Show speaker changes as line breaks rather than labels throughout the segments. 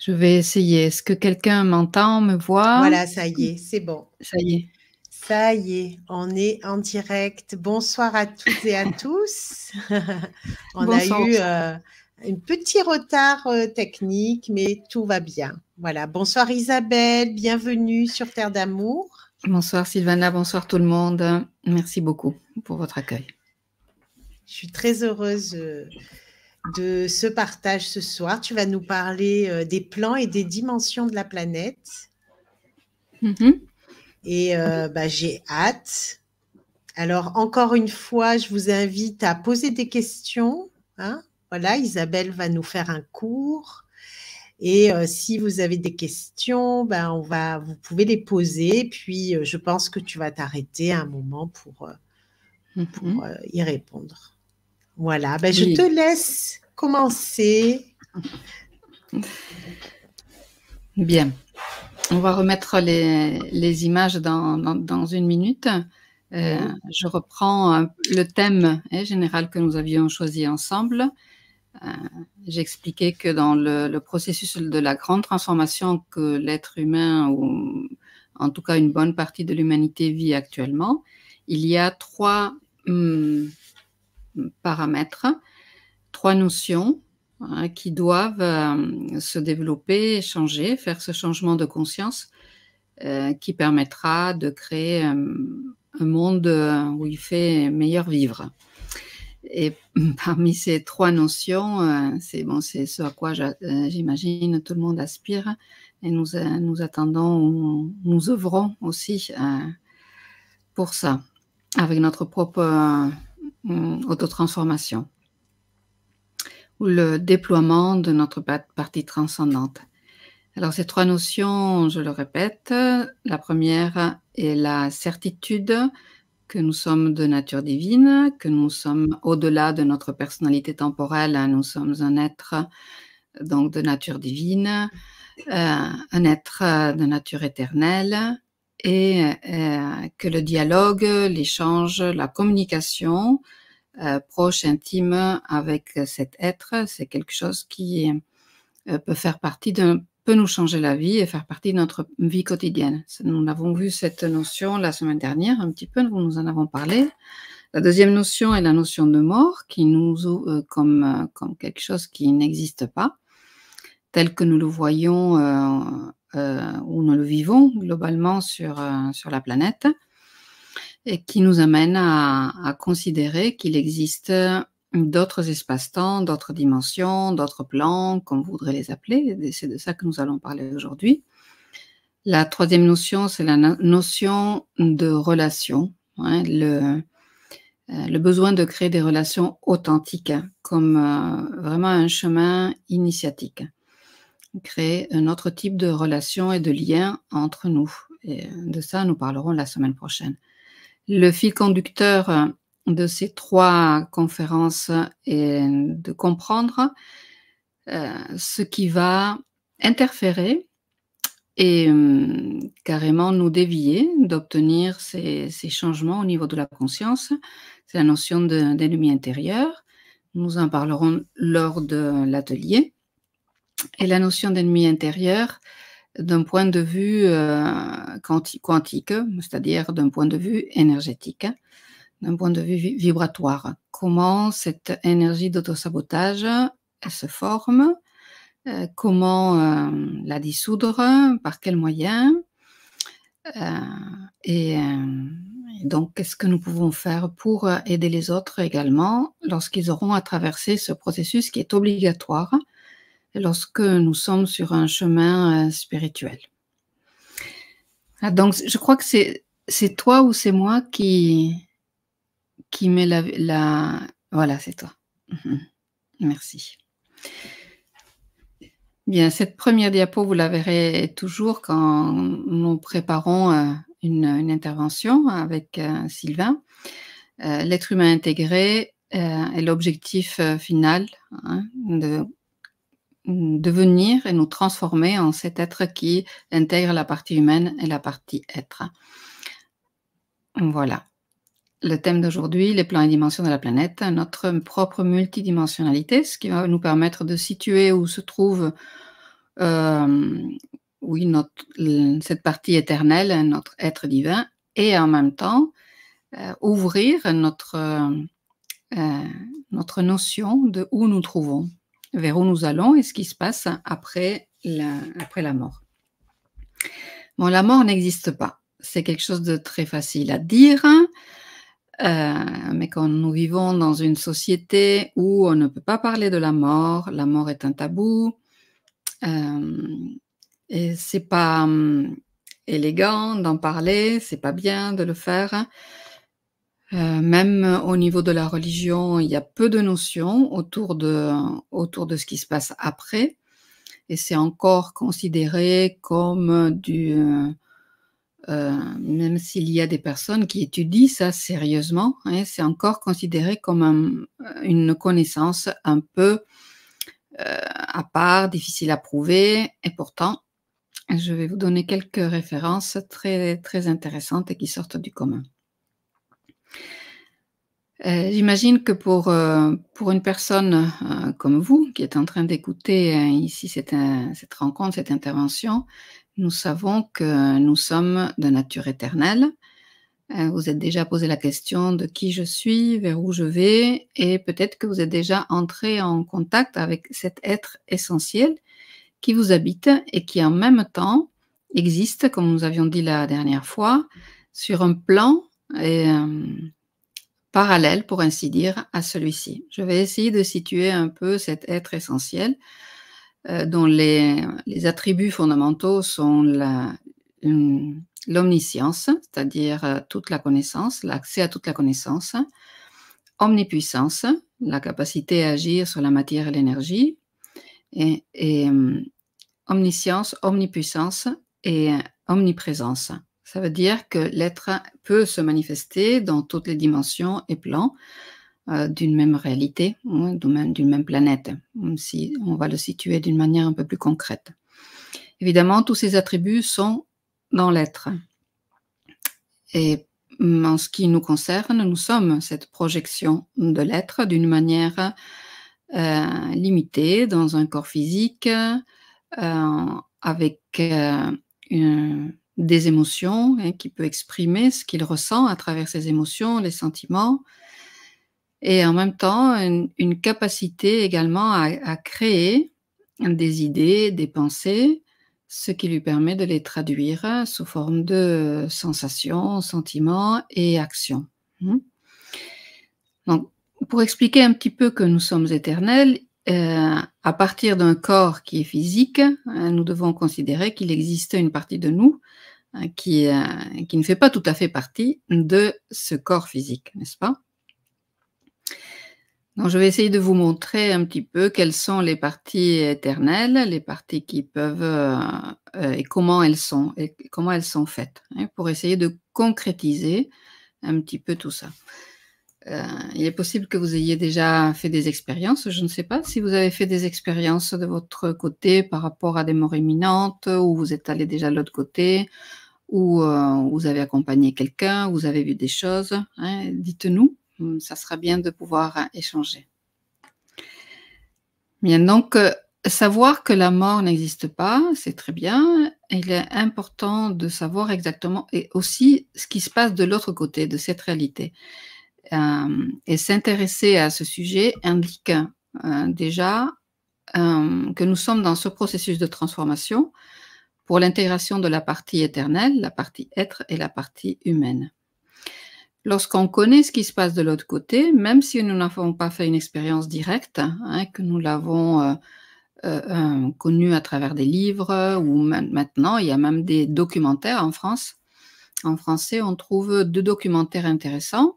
Je vais essayer. Est-ce que quelqu'un m'entend, me voit Voilà, ça y est, c'est bon. Ça y est.
Ça y est, on est en direct. Bonsoir à toutes et à tous. on a eu euh, un petit retard euh, technique, mais tout va bien. Voilà. Bonsoir Isabelle, bienvenue sur Terre d'amour.
Bonsoir Sylvana, bonsoir tout le monde. Merci beaucoup pour votre accueil.
Je suis très heureuse. Euh, de ce partage ce soir. Tu vas nous parler euh, des plans et des dimensions de la planète. Mhm. Et euh, bah, j'ai hâte. Alors, encore une fois, je vous invite à poser des questions. Hein. voilà, Isabelle va nous faire un cours. Et euh, si vous avez des questions, ben, on va, vous pouvez les poser. Puis, je pense que tu vas t'arrêter un moment pour, mhm. y répondre. Voilà, ben, je te
laisse commencer. Bien. On va remettre les, images dans, une minute. Euh, je reprends euh, le thème hein, général que nous avions choisi ensemble. Euh, j'expliquais que dans le, processus de la grande transformation que l'être humain, ou en tout cas une bonne partie de l'humanité, vit actuellement, il y a trois hum, paramètres, trois notions hein, qui doivent euh, se développer, changer, faire ce changement de conscience euh, qui permettra de créer euh, un monde où il fait meilleur vivre. Et parmi ces trois notions, c'est bon, ce à quoi j'imagine tout le monde aspire et nous, nous attendons, nous œuvrons aussi pour ça, avec notre propre Hum, autotransformation ou le déploiement de notre partie transcendante. Alors ces trois notions, je le répète, la première est la certitude que nous sommes de nature divine, que nous sommes au-delà de notre personnalité temporelle, hein, nous sommes un être donc de nature divine, euh, un être de nature éternelle, et euh, que le dialogue, l'échange, la communication euh, proche, intime avec cet être, c'est quelque chose qui euh, peut faire partie de, peut nous changer la vie et faire partie de notre vie quotidienne. Nous avons vu cette notion la semaine dernière un petit peu, nous, en avons parlé. La deuxième notion est la notion de mort qui nous euh, comme, comme quelque chose qui n'existe pas, tel que nous le voyons euh, euh, où nous le vivons globalement sur, euh, sur la planète et qui nous amène à, considérer qu'il existe d'autres espaces-temps, d'autres dimensions, d'autres plans, comme vous voudrez les appeler. C'est de ça que nous allons parler aujourd'hui. La troisième notion, c'est la notion de relation, hein, euh, le, besoin de créer des relations authentiques, comme vraiment un chemin initiatique créer un autre type de relation et de lien entre nous. Et de ça, nous parlerons la semaine prochaine. Le fil conducteur euh, de ces trois conférences est de comprendre euh, ce qui va interférer et hum, carrément nous dévier d'obtenir ces, changements au niveau de la conscience. C'est la notion d'ennemi de, intérieur. Nous en parlerons lors de l'atelier et la notion d'ennemi intérieur d'un point de vue euh, quantique, c'est-à-dire d'un point de vue énergétique, d'un point de vue vibratoire. Comment cette énergie d'autosabotage se forme, euh, comment euh, la dissoudre, par quels moyens, et, donc qu'est-ce que nous pouvons faire pour aider les autres également lorsqu'ils auront à traverser ce processus qui est obligatoire lorsque nous sommes sur un chemin euh, spirituel. Ah, donc, je crois que c'est toi ou c'est moi qui, qui met la... Voilà, c'est toi. Mhm. Merci. Bien, cette première diapo, vous la verrez toujours quand nous préparons euh, une, une intervention avec euh, Sylvain. L'être humain intégré est l'objectif final hein, de devenir et nous transformer en cet être qui intègre la partie humaine et la partie être. Voilà. Le thème d'aujourd'hui, les plans et dimensions de la planète, notre propre multidimensionnalité, ce qui va nous permettre de situer où se trouve euh, oui, notre, cette partie éternelle, notre être divin, et en même temps euh, ouvrir notre, euh, notre notion de où nous trouvons vers où nous allons et ce qui se passe après la, après la mort. Bon, la mort n'existe pas. C'est quelque chose de très facile à dire, euh, mais quand nous vivons dans une société où on ne peut pas parler de la mort, la mort est un tabou, euh, et c'est pas hum, élégant d'en parler, c'est pas bien de le faire. Euh, même au niveau de la religion, il y a peu de notions autour de, autour de ce qui se passe après. Et c'est encore considéré comme du... Euh, euh, même s'il y a des personnes qui étudient ça sérieusement, hein, c'est encore considéré comme une connaissance un peu à part, difficile à prouver. Et pourtant, je vais vous donner quelques références très, très intéressantes et qui sortent du commun. Euh, j'imagine que pour, euh, pour une personne euh, comme vous, qui est en train d'écouter ici cette, cette, rencontre, cette intervention, nous savons que nous sommes de nature éternelle. vous êtes déjà posé la question de qui je suis, vers où je vais, et peut-être que vous êtes déjà entré en contact avec cet être essentiel qui vous habite et qui en même temps existe, comme nous avions dit la dernière fois, sur un plan et, euh, parallèle, pour ainsi dire, à celui-ci. Je vais essayer de situer un peu cet être essentiel euh, dont les, attributs fondamentaux sont l'omniscience, c'est-à-dire euh, toute la connaissance, l'accès à toute la connaissance, omnipuissance, la capacité à agir sur la matière et l'énergie, et, omniscience, omnipuissance et omniprésence. Ça veut dire que l'être peut se manifester dans toutes les dimensions et plans euh, d'une même réalité, hein, d'une même planète, si on va le situer d'une manière un peu plus concrète. Évidemment, tous ces attributs sont dans l'être. Et mm, en ce qui nous concerne, nous sommes cette projection de l'être d'une manière euh, limitée dans un corps physique, euh, avec une, des émotions, hein, qui peut exprimer ce qu'il ressent à travers ses émotions, les sentiments, et en même temps une, capacité également à, créer des idées, des pensées, ce qui lui permet de les traduire sous forme de sensations, sentiments et actions. Hmm. Donc, pour expliquer un petit peu que nous sommes éternels, euh, à partir d'un corps qui est physique, hein, nous devons considérer qu'il existe une partie de nous Hein, euh, qui, ne fait pas tout à fait partie de ce corps physique, n'est-ce pas donc, je vais essayer de vous montrer un petit peu quelles sont les parties éternelles, les parties qui peuvent euh, euh, et comment elles sont et comment elles sont faites, hein, pour essayer de concrétiser un petit peu tout ça. Euh, il est possible que vous ayez déjà fait des expériences. Je ne sais pas si vous avez fait des expériences de votre côté par rapport à des morts imminentes, ou vous êtes allé déjà de l'autre côté, ou euh, vous avez accompagné quelqu'un, vous avez vu des choses. Hein. Dites-nous, hum, ça sera bien de pouvoir échanger. Bien, donc, euh, savoir que la mort n'existe pas, c'est très bien. Il est important de savoir exactement et aussi ce qui se passe de l'autre côté de cette réalité. Euh, et s'intéresser à ce sujet indique euh, déjà euh, que nous sommes dans ce processus de transformation pour l'intégration de la partie éternelle, la partie être et la partie humaine. Lorsqu'on connaît ce qui se passe de l'autre côté, même si nous n'avons pas fait une expérience directe, hein, que nous l'avons euh, connue à travers des livres ou maintenant, il y a même des documentaires en France. En français, on trouve deux documentaires intéressants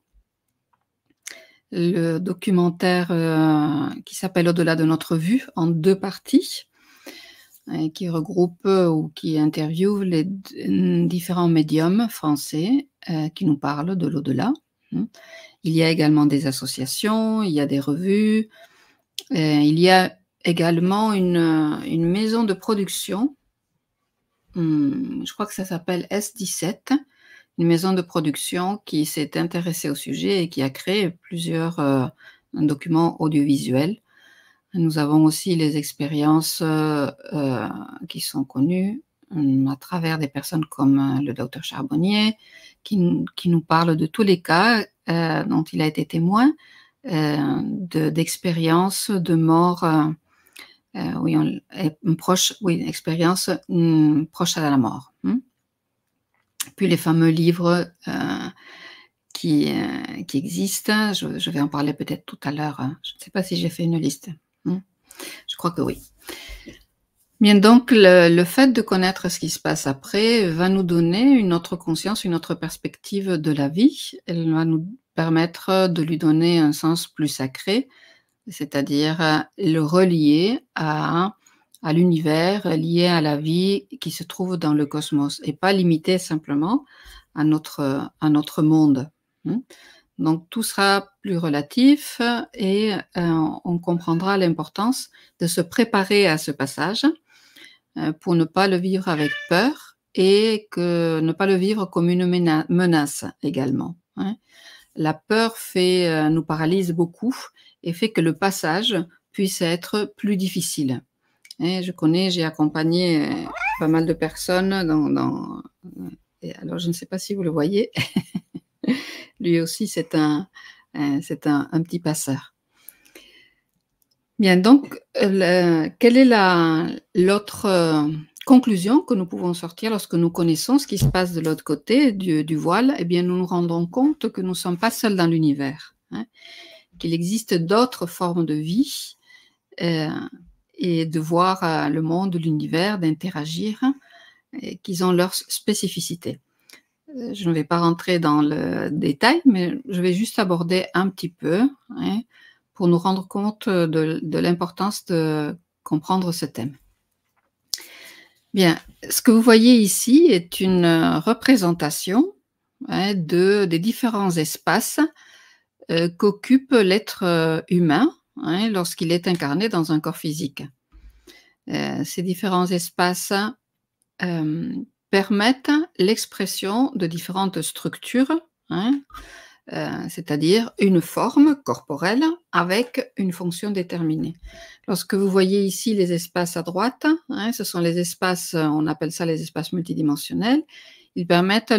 le documentaire euh, qui s'appelle Au-delà de notre vue en deux parties euh, qui regroupe euh, ou qui interviewe les différents médiums français qui nous parlent de l'au-delà. Hein. Il y a également des associations, il y a des revues, il y a également une, une maison de production, hmm, je crois que ça s'appelle S17, une maison de production qui s'est intéressée au sujet et qui a créé plusieurs euh, documents audiovisuels. Nous avons aussi les expériences euh, euh, qui sont connues hum, à travers des personnes comme le docteur Charbonnier, qui, qui, nous parle de tous les cas dont il a été témoin, d'expériences de, mort, oui, expérience proche hum, à la mort. Hum. Puis les fameux livres euh, qui, euh, qui existent, je, vais en parler peut-être tout à l'heure. Hein. Je ne sais pas si j'ai fait une liste. Hein. je crois que oui. Bien, donc le, fait de connaître ce qui se passe après va nous donner une autre conscience, une autre perspective de la vie. Elle va nous permettre de lui donner un sens plus sacré, c'est-à-dire le relier à à l'univers, lié à la vie qui se trouve dans le cosmos et pas limité simplement à notre, à notre monde. Hein. Donc tout sera plus relatif et euh, on comprendra l'importance de se préparer à ce passage euh, pour ne pas le vivre avec peur et que ne pas le vivre comme une menace également. Hein. La peur fait, euh, nous paralyse beaucoup et fait que le passage puisse être plus difficile. Hein, je connais, j'ai accompagné euh, pas mal de personnes dans, euh, alors, je ne sais pas si vous le voyez. Lui aussi, c'est un, c'est un, petit passeur. Bien, donc, euh, quelle est la, l'autre conclusion que nous pouvons sortir lorsque nous connaissons ce qui se passe de l'autre côté du, voile Eh bien, nous nous rendons compte que nous ne sommes pas seuls dans l'univers, hein, qu'il existe d'autres formes de vie et de voir euh, le monde, l'univers, d'interagir, qu'ils ont leurs spécificités. Euh, je ne vais pas rentrer dans le détail, mais je vais juste aborder un petit peu hein, pour nous rendre compte de, l'importance de comprendre ce thème. Bien, ce que vous voyez ici est une représentation hein, de, des différents espaces euh, qu'occupe l'être humain Hein, lorsqu'il est incarné dans un corps physique. Euh, ces différents espaces euh, permettent l'expression de différentes structures, hein, euh, c'est-à-dire une forme corporelle avec une fonction déterminée. Lorsque vous voyez ici les espaces à droite, hein, ce sont les espaces, on appelle ça les espaces multidimensionnels, ils permettent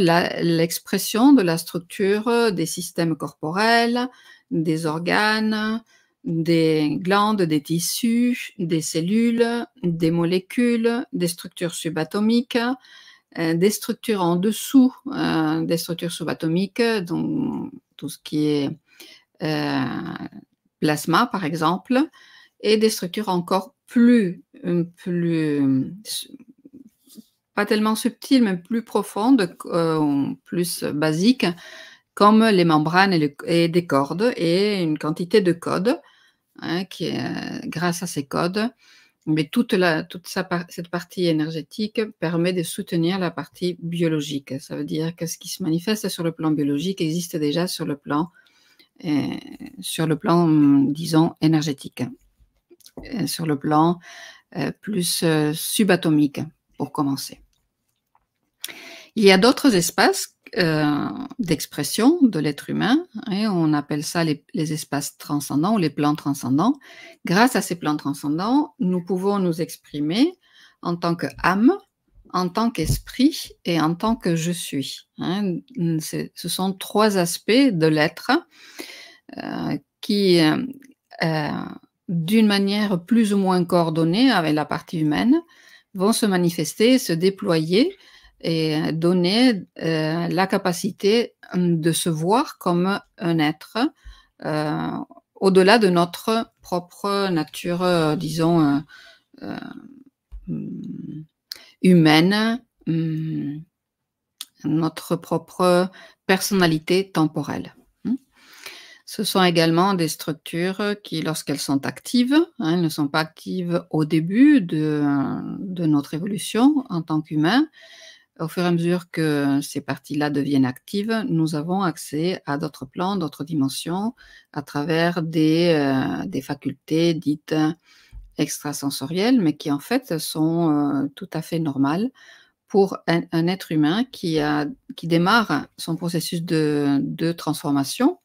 l'expression de la structure des systèmes corporels, des organes, des glandes, des tissus, des cellules, des molécules, des structures subatomiques, euh, des structures en dessous, euh, des structures subatomiques, donc tout ce qui est euh, plasma par exemple, et des structures encore plus, pas tellement subtiles, mais plus profondes, plus basiques, comme les membranes et, et, des cordes, et une quantité de codes Hein, qui est, euh, grâce à ces codes, mais toute, la, toute cette partie énergétique permet de soutenir la partie biologique. Ça veut dire que ce qui se manifeste sur le plan biologique existe déjà sur le plan, euh, sur le plan hum, disons, énergétique, euh, sur le plan plus subatomique, pour commencer. Il y a d'autres espaces euh, d'expression de l'être humain, hein, et on appelle ça les, espaces transcendants ou les plans transcendants. Grâce à ces plans transcendants, nous pouvons nous exprimer en tant qu'âme, en tant qu'esprit et en tant que je suis. Hein. Ce sont trois aspects de l'être euh, qui, euh, d'une manière plus ou moins coordonnée avec la partie humaine, vont se manifester, se déployer et donner euh, la capacité hum, de se voir comme un être euh, au-delà de notre propre nature, euh, disons, hum, humaine, hum, notre propre personnalité temporelle. Hein. Ce sont également des structures qui, lorsqu'elles sont actives, hein, elles ne sont pas actives au début de, de notre évolution en tant qu'humain, au fur et à mesure que ces parties-là deviennent actives, nous avons accès à d'autres plans, d'autres dimensions, à travers des, euh, facultés dites extrasensorielles, mais qui en fait sont euh, tout à fait normales pour un, être humain qui, démarre son processus de, transformation.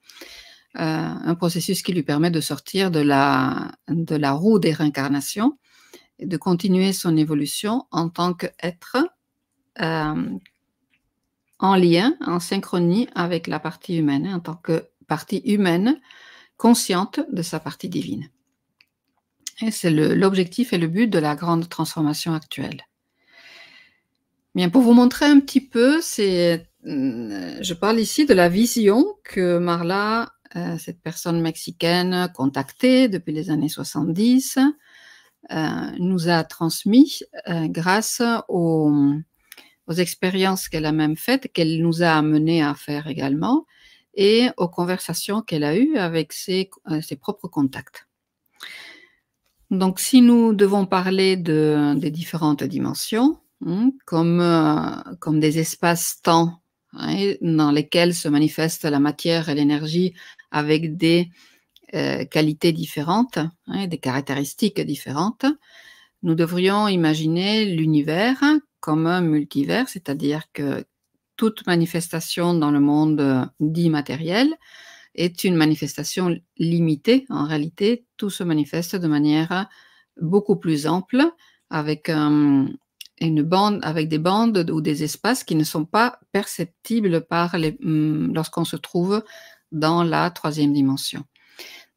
Euh, un processus qui lui permet de sortir de la, de la roue des réincarnations et de continuer son évolution en tant qu'être euh, en lien, en synchronie avec la partie humaine, en tant que partie humaine consciente de sa partie divine. Et c'est l'objectif et le but de la grande transformation actuelle. Bien, pour vous montrer un petit peu, euh, je parle ici de la vision que Marla, euh, cette personne mexicaine contactée depuis les années 70, nous a transmise grâce au aux expériences qu'elle a même faites, qu'elle nous a amené à faire également, et aux conversations qu'elle a eues avec euh, ses, propres contacts. Donc, si nous devons parler de, des différentes dimensions, hein, comme, euh, comme des espaces-temps hein, dans lesquels se manifestent la matière et l'énergie avec des euh, qualités différentes, hein, des caractéristiques différentes, nous devrions imaginer l'univers comme un multivers, c'est-à-dire que toute manifestation dans le monde euh, dit matériel est une manifestation limitée. En réalité, tout se manifeste de manière beaucoup plus ample, avec euh, une bande, avec des bandes ou des espaces qui ne sont pas perceptibles par les, mm, lorsqu'on se trouve dans la troisième dimension.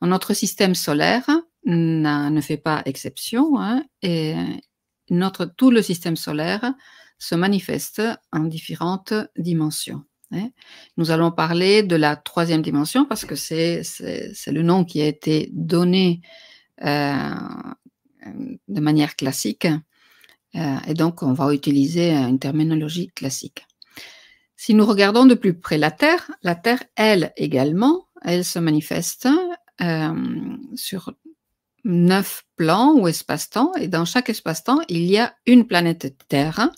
notre système solaire, ne fait pas exception hein, et notre, tout le système solaire se manifeste en différentes dimensions. Hein. Nous allons parler de la troisième dimension parce que c'est le nom qui a été donné euh, de manière classique euh, et donc on va utiliser une terminologie classique. Si nous regardons de plus près la Terre, la Terre, elle également, elle se manifeste euh, sur neuf plans ou espaces-temps, et dans chaque espace-temps, il y a une planète Terre.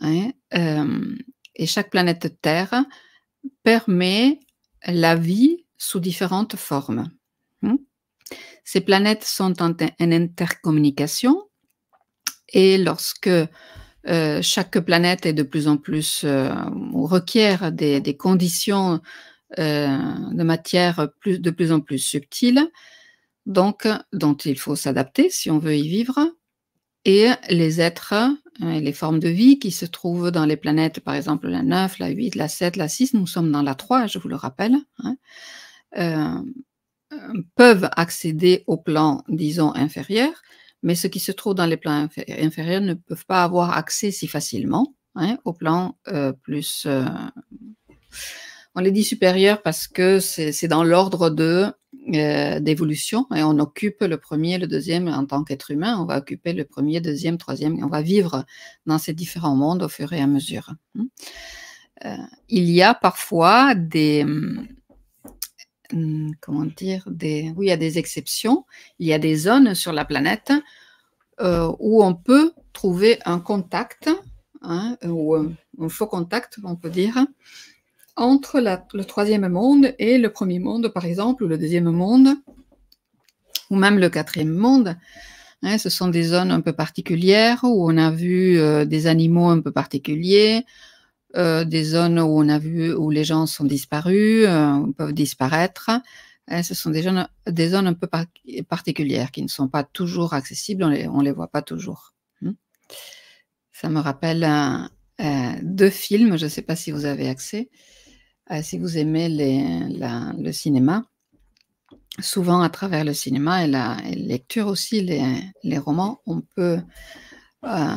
Hein, euh, et chaque planète Terre permet la vie sous différentes formes. Hmm. Ces planètes sont en, intercommunication, et lorsque euh, chaque planète est de plus en plus euh, requiert des, conditions de matière de plus en plus subtiles, donc dont il faut s'adapter si on veut y vivre, et les êtres, euh, les formes de vie qui se trouvent dans les planètes, par exemple la 9, la 8, la 7, la 6, nous sommes dans la 3, je vous le rappelle, hein, euh, euh, peuvent accéder au plan, disons, inférieur, mais ceux qui se trouvent dans les plans inférieurs ne peuvent pas avoir accès si facilement hein, au plan plus... On les dit supérieurs parce que c'est dans l'ordre de euh, d'évolution et on occupe le premier, le deuxième en tant qu'être humain. On va occuper le premier, deuxième, troisième. on va vivre dans ces différents mondes au fur et à mesure. Hmm. Euh, il y a parfois des hmm, hmm, comment dire des oui il y a des exceptions. Il y a des zones sur la planète euh, où on peut trouver un contact hein, ou un faux contact, on peut dire, entre le troisième monde et le premier monde, par exemple, ou le deuxième monde, ou même le quatrième monde. Hein, ce sont des zones un peu particulières où on a vu euh, des animaux un peu particuliers, euh, des zones où on a vu où les gens sont disparus, euh, peuvent disparaître. Hein, ce sont des, zones, des zones un peu particulières qui ne sont pas toujours accessibles, on les, les voit pas toujours. Hmm. Ça me rappelle deux films, je ne sais pas si vous avez accès. Euh, si vous aimez les, le cinéma, souvent à travers le cinéma et la, lecture aussi, les, les, romans, on peut, euh,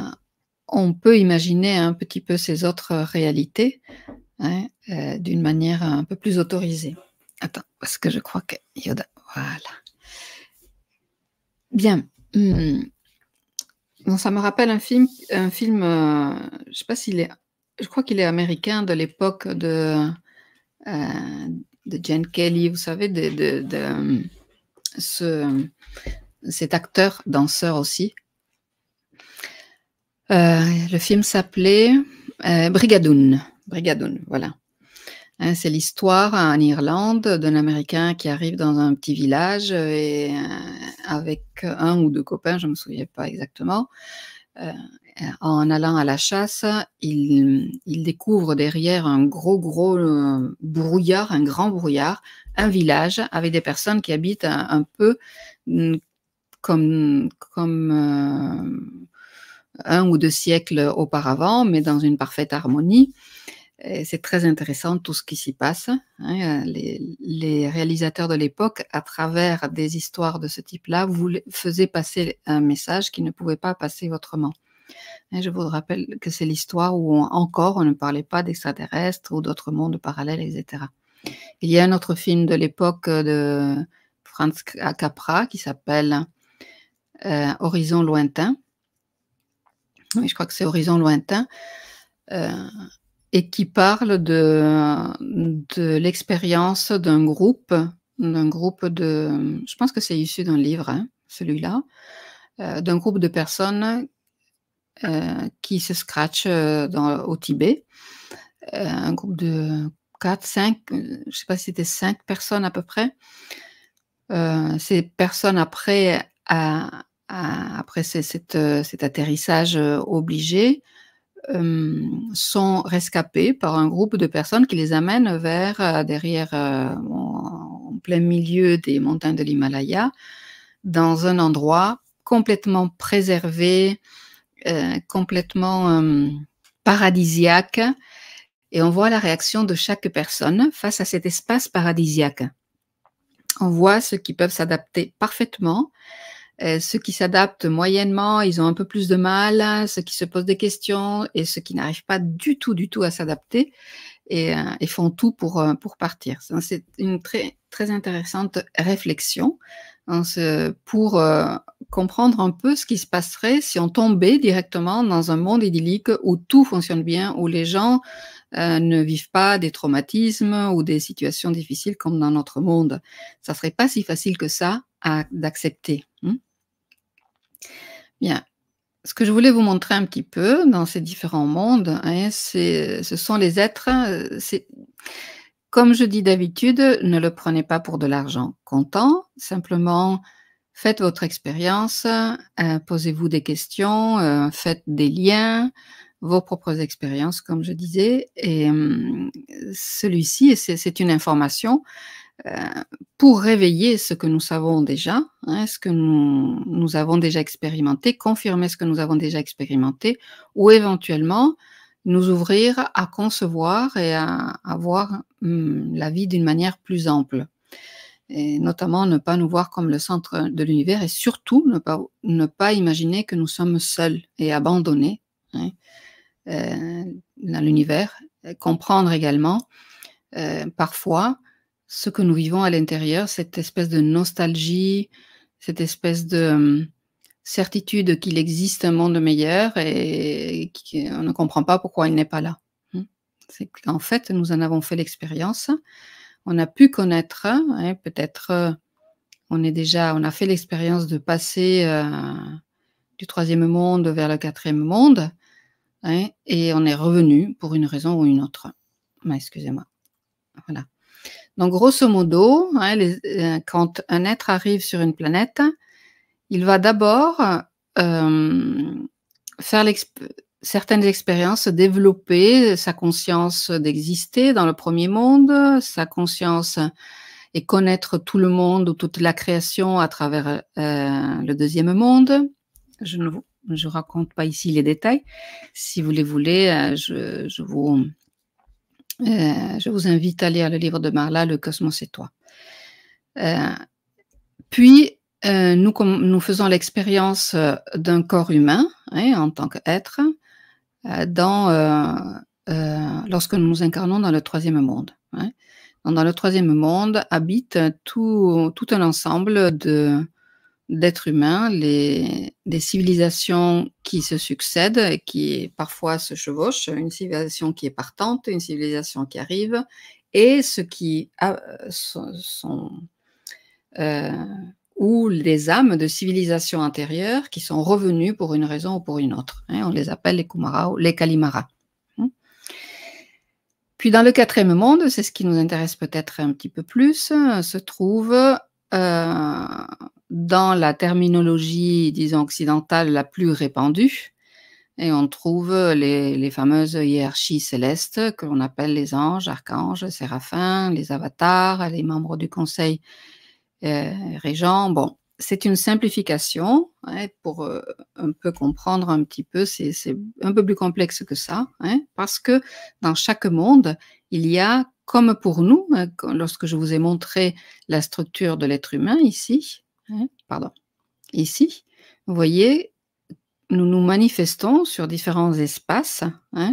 on peut imaginer un petit peu ces autres réalités hein, euh, d'une manière un peu plus autorisée. Attends, parce que je crois que Yoda. Voilà. Bien. Hmm. ça me rappelle un film, un film je sais pas s'il est, je crois qu'il est américain de l'époque de euh, de Jane Kelly, vous savez, de, de, ce, cet acteur, danseur aussi. Euh, le film s'appelait euh, Brigadoon. Brigadoon, voilà. Hein, c'est l'histoire en Irlande d'un Américain qui arrive dans un petit village et, avec un ou deux copains, je ne me souviens pas exactement, euh, en allant à la chasse, il, découvre derrière un gros, gros euh, brouillard, un grand brouillard, un village avec des personnes qui habitent un, peu mm, comme, comme euh, un ou deux siècles auparavant, mais dans une parfaite harmonie c'est très intéressant tout ce qui s'y passe. Hein. Les, réalisateurs de l'époque, à travers des histoires de ce type-là, vous faisaient passer un message qui ne pouvait pas passer autrement. je vous rappelle que c'est l'histoire où encore on ne parlait pas d'extraterrestres ou d'autres mondes parallèles, etc. Il y a un autre film de l'époque euh, de Franz Capra qui s'appelle euh, Horizon lointain. je crois que c'est Horizon lointain. Euh, et qui parle de, l'expérience d'un groupe, d'un groupe de, je pense que c'est issu d'un livre, hein, celui-là, euh, d'un groupe de personnes euh, qui se scratchent euh, au Tibet, un groupe de 4, 5, je ne sais pas si c'était 5 personnes à peu près. ces personnes après, cet atterrissage obligé, euh, sont rescapés par un groupe de personnes qui les amènent vers, euh, derrière, euh, en plein milieu des montagnes de l'Himalaya, dans un endroit complètement préservé, complètement paradisiaque. Et on voit la réaction de chaque personne face à cet espace paradisiaque. On voit ceux qui peuvent s'adapter parfaitement, euh, ceux qui s'adaptent moyennement, ils ont un peu plus de mal, ceux qui se posent des questions et ceux qui n'arrivent pas du tout, du tout à s'adapter et, euh, et, font tout pour, euh, pour partir. C'est une très très intéressante réflexion hein, pour euh, comprendre un peu ce qui se passerait si on tombait directement dans un monde idyllique où tout fonctionne bien, où les gens euh, ne vivent pas des traumatismes ou des situations difficiles comme dans notre monde. Ça serait pas si facile que ça d'accepter. Hein. bien. Ce que je voulais vous montrer un petit peu dans ces différents mondes, hein, ce sont les êtres, euh, comme je dis d'habitude, ne le prenez pas pour de l'argent comptant, simplement faites votre expérience, euh, posez-vous des questions, euh, faites des liens, vos propres expériences, comme je disais. Et euh, celui-ci, c'est une information pour réveiller ce que nous savons déjà, hein, ce que nous, avons déjà expérimenté, confirmer ce que nous avons déjà expérimenté, ou éventuellement nous ouvrir à concevoir et à, à voir Hmm, la vie d'une manière plus ample. Et notamment ne pas nous voir comme le centre de l'univers et surtout ne pas, ne pas imaginer que nous sommes seuls et abandonnés hein, euh, dans l'univers. Comprendre également euh, parfois ce que nous vivons à l'intérieur, cette espèce de nostalgie, cette espèce de hum, certitude qu'il existe un monde meilleur et, qu'on ne comprend pas pourquoi il n'est pas là. C'est qu'en fait, nous en avons fait l'expérience. On a pu connaître, hein, peut-être euh, on est déjà, on a fait l'expérience de passer euh, du troisième monde vers le quatrième monde, hein, et on est revenu pour une raison ou une autre. Excusez-moi. Voilà. Donc, grosso modo, hein, euh, quand un être arrive sur une planète, il va d'abord faire l'expérience certaines expériences développer sa conscience d'exister dans le premier monde, sa conscience et connaître tout le monde ou toute la création à travers euh, le deuxième monde. Je ne vous je raconte pas ici les détails. Si vous les voulez, euh, je, je vous, euh, je vous invite à lire le livre de Marla, Le Cosmos et toi. puis, nous, nous faisons l'expérience d'un corps humain hein, en tant qu'être euh, dans, euh, euh, lorsque nous nous incarnons dans le troisième monde. Hein. Dans le troisième monde habite tout, tout un ensemble de, d'êtres humains, les, des civilisations qui se succèdent et qui parfois se chevauchent, une civilisation qui est partante, une civilisation qui arrive, et ce qui sont, ou les âmes de civilisation antérieures qui sont revenues pour une raison ou pour une autre. Hein. on les appelle les Kumara ou les Kalimara. Hein. Puis dans le quatrième monde, c'est ce qui nous intéresse peut-être un petit peu plus, se trouve euh, dans la terminologie, disons, occidentale la plus répandue, et on trouve les, les fameuses hiérarchies célestes que l'on appelle les anges, archanges, séraphins, les avatars, les membres du conseil euh, Régent. Bon, c'est une simplification hein, pour euh, un peu comprendre un petit peu, c'est un peu plus complexe que ça, hein, parce que dans chaque monde, il y a, comme pour nous, hein, lorsque je vous ai montré la structure de l'être humain ici, pardon, ici, vous voyez, nous nous manifestons sur différents espaces, euh,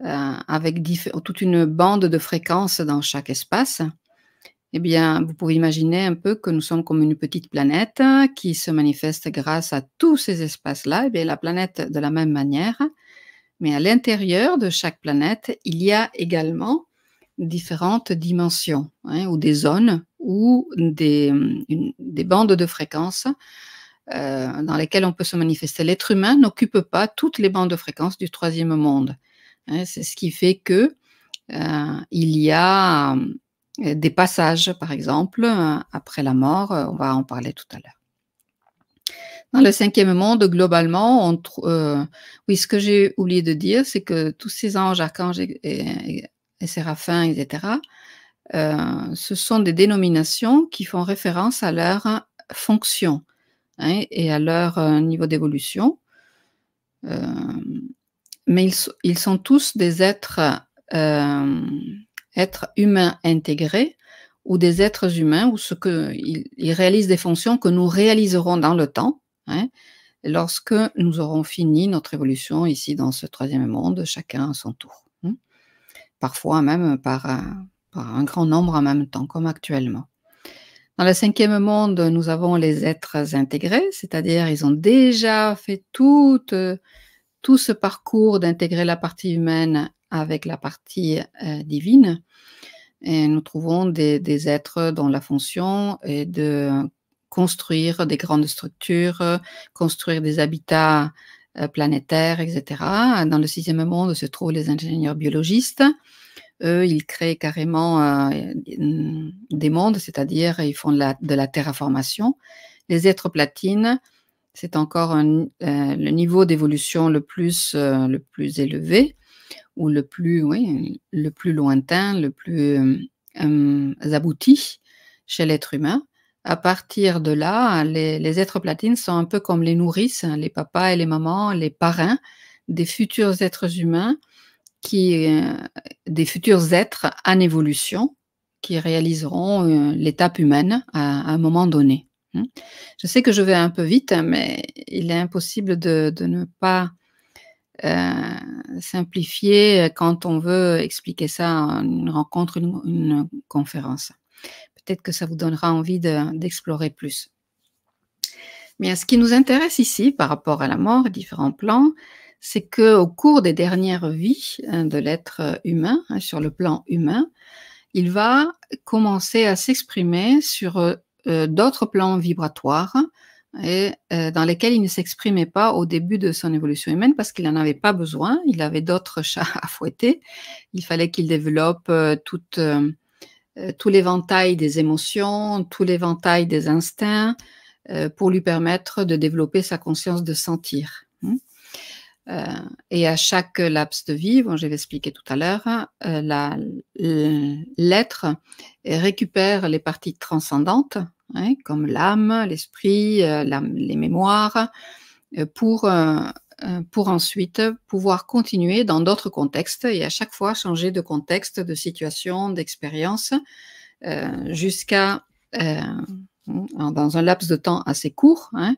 avec toute une bande de fréquences dans chaque espace, eh bien, vous pouvez imaginer un peu que nous sommes comme une petite planète qui se manifeste grâce à tous ces espaces-là. Eh bien, la planète de la même manière, mais à l'intérieur de chaque planète, il y a également différentes dimensions hein, ou des zones ou des, bandes de fréquences euh, dans lesquelles on peut se manifester. L'être humain n'occupe pas toutes les bandes de fréquences du troisième monde. Hein. C'est ce qui fait que euh, il y a euh, des passages, par exemple, euh, après la mort. Euh, on va en parler tout à l'heure. Dans le cinquième monde, globalement, oui, ce que j'ai oublié de dire, c'est que tous ces anges, archanges et, séraphins, etc., ce sont des dénominations qui font référence à leur fonction hein, et à leur niveau d'évolution. mais ils, sont tous des êtres être humains intégré ou des êtres humains où ce que, ils, réalisent des fonctions que nous réaliserons dans le temps, hein, lorsque nous aurons fini notre évolution ici dans ce troisième monde, chacun à son tour. Hein. Parfois même par un, grand nombre en même temps, comme actuellement. Dans le cinquième monde, nous avons les êtres intégrés, c'est-à-dire ils ont déjà fait tout euh, ce parcours d'intégrer la partie humaine avec la partie euh, divine. nous trouvons des, êtres dont la fonction est de construire des grandes structures, construire des habitats euh, planétaires, etc. Dans le sixième monde se trouvent les ingénieurs biologistes. Eux, ils créent carrément euh, des mondes, c'est-à-dire ils font de la, terraformation. Les êtres platines, c'est encore le niveau d'évolution le plus, le plus élevé ou le plus, oui, le plus lointain, le plus euh, euh, abouti chez l'être humain. À partir de là, les, êtres platines sont un peu comme les nourrices, hein, les papas et les mamans, les parrains des futurs êtres humains, qui, euh, des futurs êtres en évolution qui réaliseront l'étape humaine à, un moment donné. Hein. Je sais que je vais un peu vite, mais il est impossible de ne pas euh, simplifier euh, quand on veut expliquer ça en une rencontre, une, conférence. Peut-être que ça vous donnera envie d'explorer plus. Mais ce qui nous intéresse ici par rapport à la mort, différents plans, c'est que cours des dernières vies euh, de l'être humain, hein, sur le plan humain, il va commencer à s'exprimer sur d'autres plans vibratoires et euh, dans lesquels il ne s'exprimait pas au début de son évolution humaine parce qu'il n'en avait pas besoin, il avait d'autres chats à fouetter, il fallait qu'il développe euh, euh, tout l'éventail des émotions, tout l'éventail des instincts pour lui permettre de développer sa conscience de sentir. Hmm. et à chaque laps de vie, je vais expliquer tout à l'heure, l'être récupère les parties transcendantes Hein, comme l'âme, l'esprit, euh, les mémoires, euh, pour, euh, pour ensuite pouvoir continuer dans d'autres contextes et à chaque fois changer de contexte, de situation, d'expérience, jusqu'à, dans un laps de temps assez court, hein,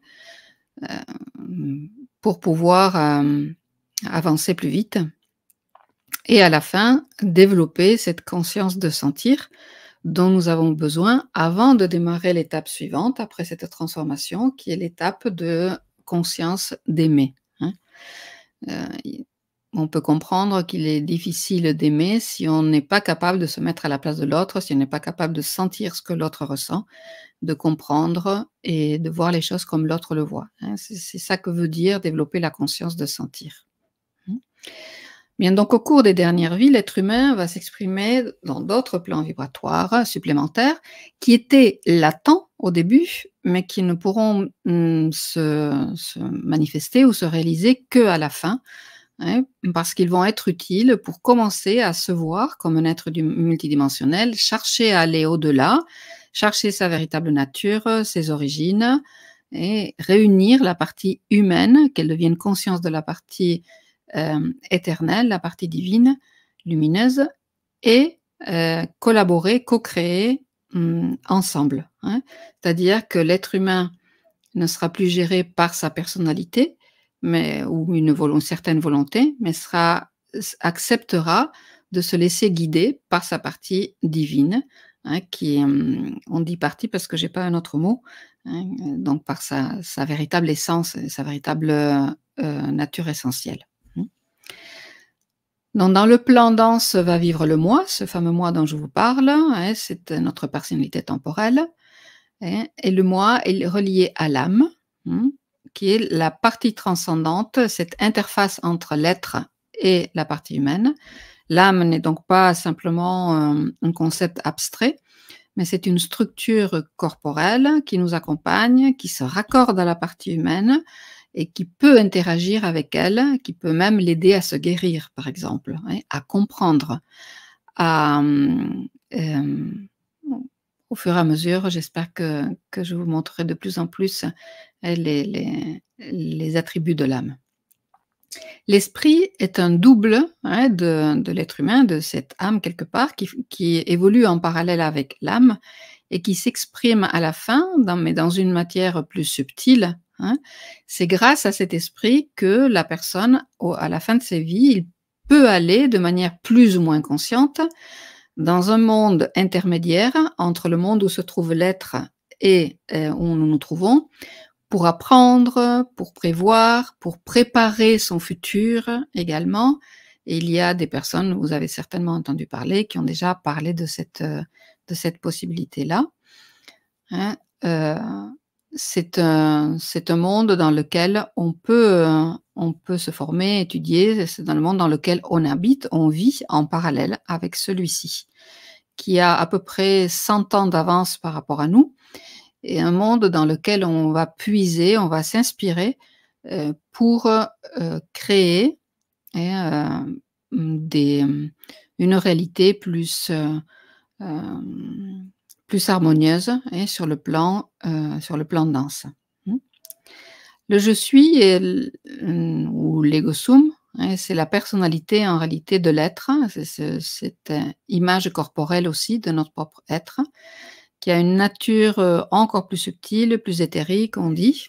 pour pouvoir avancer plus vite. Et à la fin, développer cette conscience de sentir dont nous avons besoin avant de démarrer l'étape suivante après cette transformation, qui est l'étape de conscience d'aimer. Hein. Euh, on peut comprendre qu'il est difficile d'aimer si on n'est pas capable de se mettre à la place de l'autre, si on n'est pas capable de sentir ce que l'autre ressent, de comprendre et de voir les choses comme l'autre le voit. Hein. c'est ça que veut dire développer la conscience de sentir. Hein. Bien, donc au cours des dernières vies, l'être humain va s'exprimer dans d'autres plans vibratoires supplémentaires qui étaient latents au début, mais qui ne pourront mm, se, manifester ou se réaliser que à la fin, hein, parce qu'ils vont être utiles pour commencer à se voir comme un être multidimensionnel, chercher à aller au-delà, chercher sa véritable nature, ses origines, et réunir la partie humaine, qu'elle devienne conscience de la partie euh, éternelle, la partie divine, lumineuse, et euh, collaborer, co-créer hum, ensemble. Hein. C'est-à-dire que l'être humain ne sera plus géré par sa personnalité mais, ou une, certaine volonté, mais sera, acceptera de se laisser guider par sa partie divine, hein, qui, hum, on dit partie parce que j'ai pas un autre mot, hein, donc par sa, véritable essence, sa véritable euh, nature essentielle dans le plan dense va vivre le moi, ce fameux moi dont je vous parle, hein, c'est euh, notre personnalité temporelle. Hein, et le moi est relié à l'âme, hein, qui est la partie transcendante, cette interface entre l'être et la partie humaine. L'âme n'est donc pas simplement euh, un concept abstrait, mais c'est une structure corporelle qui nous accompagne, qui se raccorde à la partie humaine et qui peut interagir avec elle, qui peut même l'aider à se guérir, par exemple, hein, à comprendre. Euh, au fur et à mesure, j'espère que, je vous montrerai de plus en plus hein, les, attributs de l'âme. L'esprit est un double hein, de, l'être humain, de cette âme quelque part, qui, évolue en parallèle avec l'âme et qui s'exprime à la fin, mais dans une matière plus subtile, Hein. C'est grâce à cet esprit que la personne, à la fin de ses vies, peut aller de manière plus ou moins consciente dans un monde intermédiaire entre le monde où se trouve l'être et euh, où nous nous trouvons pour apprendre, pour prévoir, pour préparer son futur également. il y a des personnes, vous avez certainement entendu parler, qui ont déjà parlé de cette, euh, de cette possibilité-là. Hein, euh, c'est un, monde dans lequel on peut, euh, on peut se former, étudier. C'est dans le monde dans lequel on habite, on vit en parallèle avec celui-ci, qui a à peu près 100 ans d'avance par rapport à nous, et un monde dans lequel on va puiser, on va s'inspirer euh, pour euh, créer une réalité plus plus harmonieuse hein, sur, le plan, euh, sur le plan dense. Hein. Le je suis euh, ou l'ego sum, hein, c'est la personnalité en réalité de l'être, hein. c'est cette euh, image corporelle aussi de notre propre être, qui a une nature encore plus subtile, plus éthérique, on dit,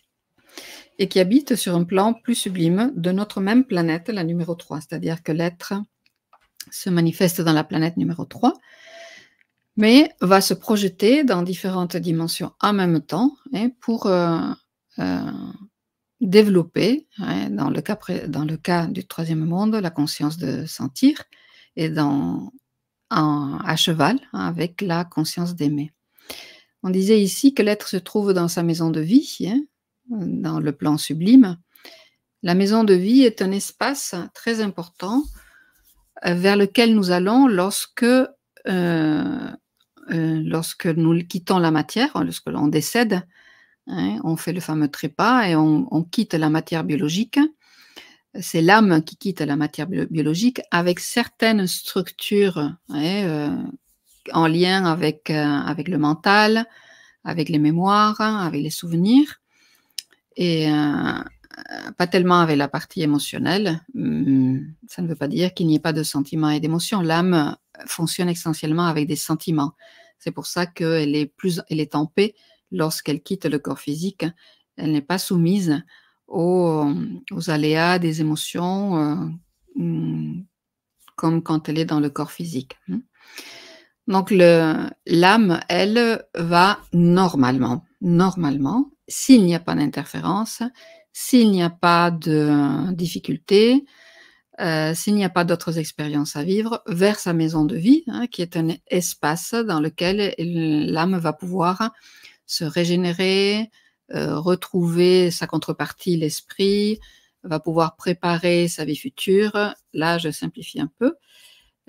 et qui habite sur un plan plus sublime de notre même planète, la numéro 3, c'est-à-dire que l'être se manifeste dans la planète numéro 3, mais va se projeter dans différentes dimensions en même temps hein, pour euh, euh, développer, hein, dans, le cas, dans, le cas, du troisième monde, la conscience de sentir et dans, en, à cheval hein, avec la conscience d'aimer. On disait ici que l'être se trouve dans sa maison de vie, dans le plan sublime. La maison de vie est un espace très important euh, vers lequel nous allons lorsque euh, lorsque nous quittons la matière, lorsque l'on décède, hein, on fait le fameux trépas et on, quitte la matière biologique. C'est l'âme qui quitte la matière biologique avec certaines structures hein, euh, en lien avec, euh, avec le mental, avec les mémoires, hein, avec les souvenirs. Et, euh, pas tellement avec la partie émotionnelle. Hmm, ça ne veut pas dire qu'il n'y ait pas de sentiments et d'émotions. L'âme euh, fonctionne essentiellement avec des sentiments. C'est pour ça qu'elle est plus, elle est en lorsqu'elle quitte le corps physique. Elle n'est pas soumise aux, aléas des émotions euh, hmm, comme quand elle est dans le corps physique. Hmm. Donc l'âme, elle, va normalement, normalement, s'il n'y a pas d'interférence, s'il n'y a pas de euh, difficultés, euh, s'il n'y a pas d'autres expériences à vivre, vers sa maison de vie, hein, qui est un espace dans lequel l'âme va pouvoir se régénérer, euh, retrouver sa contrepartie, l'esprit, va pouvoir préparer sa vie future. Là, je simplifie un peu.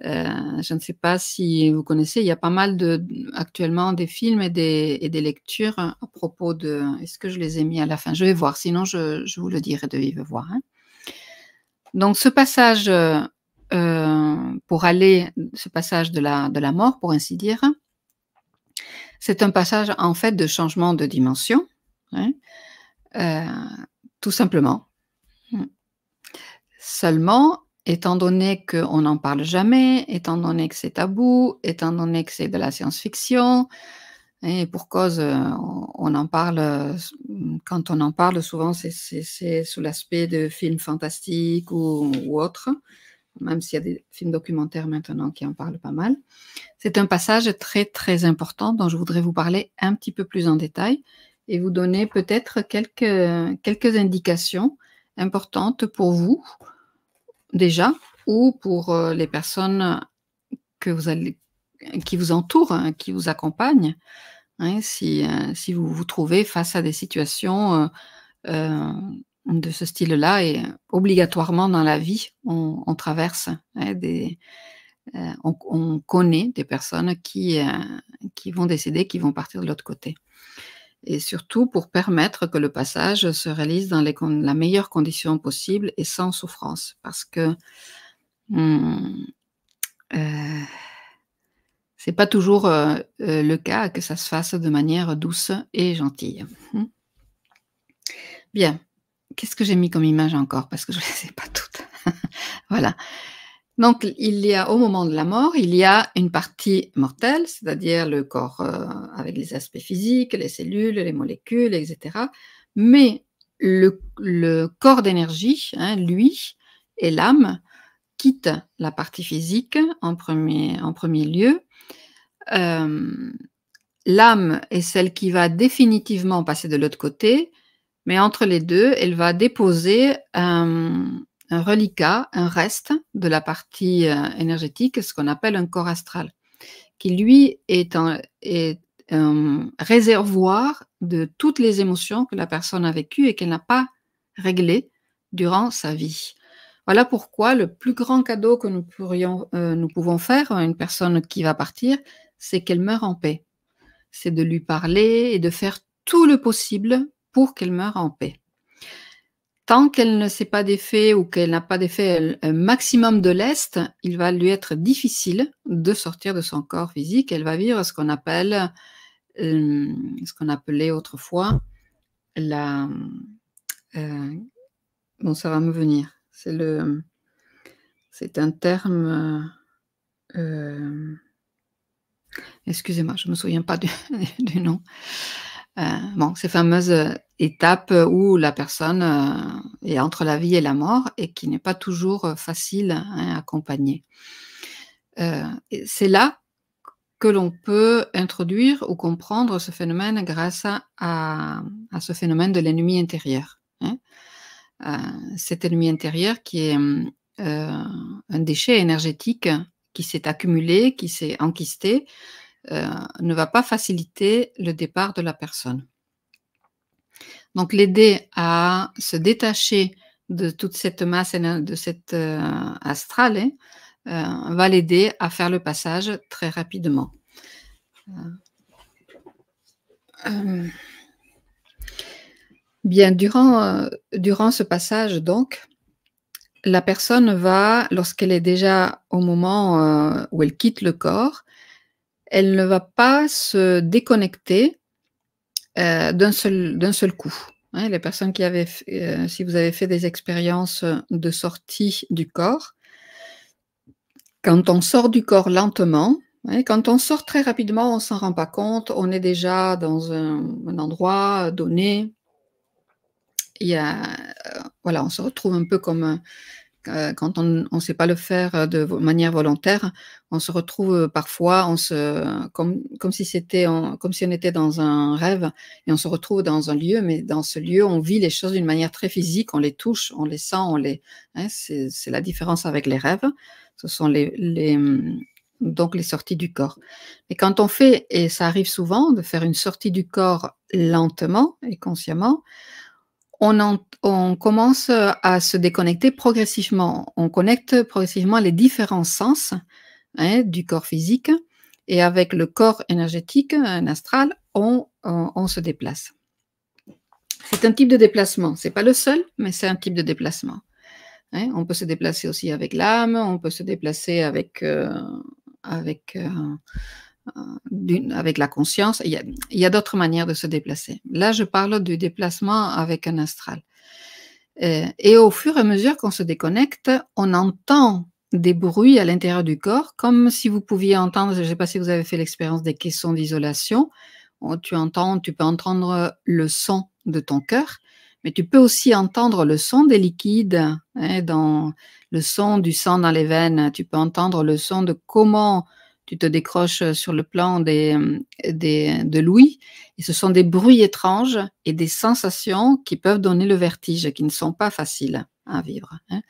Euh, je ne sais pas si vous connaissez, il y a pas mal de, actuellement des films et des, lectures à propos de. Est-ce que je les ai mis à la fin Je vais voir, sinon je, vous le dirai de vivre voir. Hein. Donc ce passage, euh, pour aller, ce passage de la, de la mort, pour ainsi dire, c'est un passage en fait de changement de dimension, hein, euh, tout simplement. Seulement, étant donné qu'on n'en parle jamais, étant donné que c'est tabou, étant donné que c'est de la science-fiction, et pour cause, euh, on en parle, quand on en parle, souvent c'est sous l'aspect de films fantastiques ou, autres, même s'il y a des films documentaires maintenant qui en parlent pas mal. C'est un passage très très important dont je voudrais vous parler un petit peu plus en détail et vous donner peut-être quelques, quelques indications importantes pour vous déjà, ou pour euh, les personnes que vous allez, qui vous entourent, hein, qui vous accompagnent, hein, euh, si, vous vous trouvez face à des situations euh, de ce style-là, et obligatoirement dans la vie, on, traverse hein, on, connaît des personnes qui, qui vont décéder, qui vont partir de l'autre côté et surtout pour permettre que le passage se réalise dans les la meilleure condition possible et sans souffrance. Parce que ce hmm, euh, n'est c'est pas toujours euh, euh, le cas que ça se fasse de manière douce et gentille. Hmm. Bien. Qu'est-ce que j'ai mis comme image encore Parce que je ne les ai pas toutes. voilà. Donc, il y a au moment de la mort, il y a une partie mortelle, c'est-à-dire le corps euh, avec les aspects physiques, les cellules, les molécules, etc. Mais le, corps d'énergie, hein, lui, et l'âme quittent la partie physique en premier, lieu. Euh, l'âme est celle qui va définitivement passer de l'autre côté, mais entre les deux, elle va déposer un reliquat, un reste de la partie euh, énergétique, ce qu'on appelle un corps astral, qui lui est un, réservoir de toutes les émotions que la personne a vécues et qu'elle n'a pas réglées durant sa vie. Voilà pourquoi le plus grand cadeau que nous, pourrions, euh, nous pouvons faire à une personne qui va partir, c'est qu'elle meure en paix. C'est de lui parler et de faire tout le possible pour qu'elle meure en paix tant qu'elle ne s'est pas défait ou qu'elle n'a pas défait un maximum de lest, il va lui être difficile de sortir de son corps physique. Elle va vivre ce qu'on appelle, euh, ce qu'on appelait autrefois la. Euh, bon, ça va me venir. C'est le, c'est un terme. Euh, excusez-moi, je ne me souviens pas du nom. Euh, bon, ces fameuses euh, étapes où la personne euh, est entre la vie et la mort et qui n'est pas toujours facile hein, à accompagner. c'est là que l'on peut introduire ou comprendre ce phénomène grâce à, ce phénomène de l'ennemi intérieur. Hein. cet ennemi intérieur qui est un déchet énergétique qui s'est accumulé, qui s'est enquisté euh, ne va pas faciliter le départ de la personne. Donc l'aider à se détacher de toute cette masse, de cette euh, astrale, hein, euh, va l'aider à faire le passage très rapidement. Bien, durant, durant ce passage, donc, la personne va, lorsqu'elle est déjà au moment où elle quitte le corps, elle ne va pas se déconnecter euh, d'un seul, coup. Hein. les personnes qui avaient, euh, si vous avez fait des expériences de sortie du corps, quand on sort du corps lentement, hein, quand on sort très rapidement, on ne s'en rend pas compte, on est déjà dans un, endroit euh, donné. voilà, on se retrouve un peu comme quand on ne sait pas le faire de manière volontaire, on se retrouve euh, parfois, on se, comme, si c'était, comme si on était dans un rêve et on se retrouve dans un lieu, mais dans ce lieu, on vit les choses d'une manière très physique, on les touche, on les sent, on les, hein, c'est, la différence avec les rêves. Ce sont les, mm, donc les sorties du corps. Et quand on fait, et ça arrive souvent, de faire une sortie du corps lentement et consciemment, on, commence à se déconnecter progressivement. On connecte progressivement les différents sens Hein, du corps physique et avec le corps énergétique, un astral, euh, on, se déplace. C'est un type de déplacement. C'est pas le seul, mais c'est un type de déplacement. Hein, on peut se déplacer aussi avec l'âme, on peut se déplacer avec, euh, avec, euh, avec la conscience. Il y a, d'autres manières de se déplacer. Là, je parle du déplacement avec un astral. et au fur et à mesure qu'on se déconnecte, on entend des bruits à l'intérieur du corps, comme si vous pouviez entendre, je ne sais pas si vous avez fait l'expérience des caissons d'isolation, oh, tu entends, tu peux entendre le son de ton cœur, mais tu peux aussi entendre le son des liquides, hein, dans le son du sang dans les veines, tu peux entendre le son de comment tu te décroches sur le plan des, de l'ouïe, et ce sont des bruits étranges et des sensations qui peuvent donner le vertige, qui ne sont pas faciles à vivre. Hein.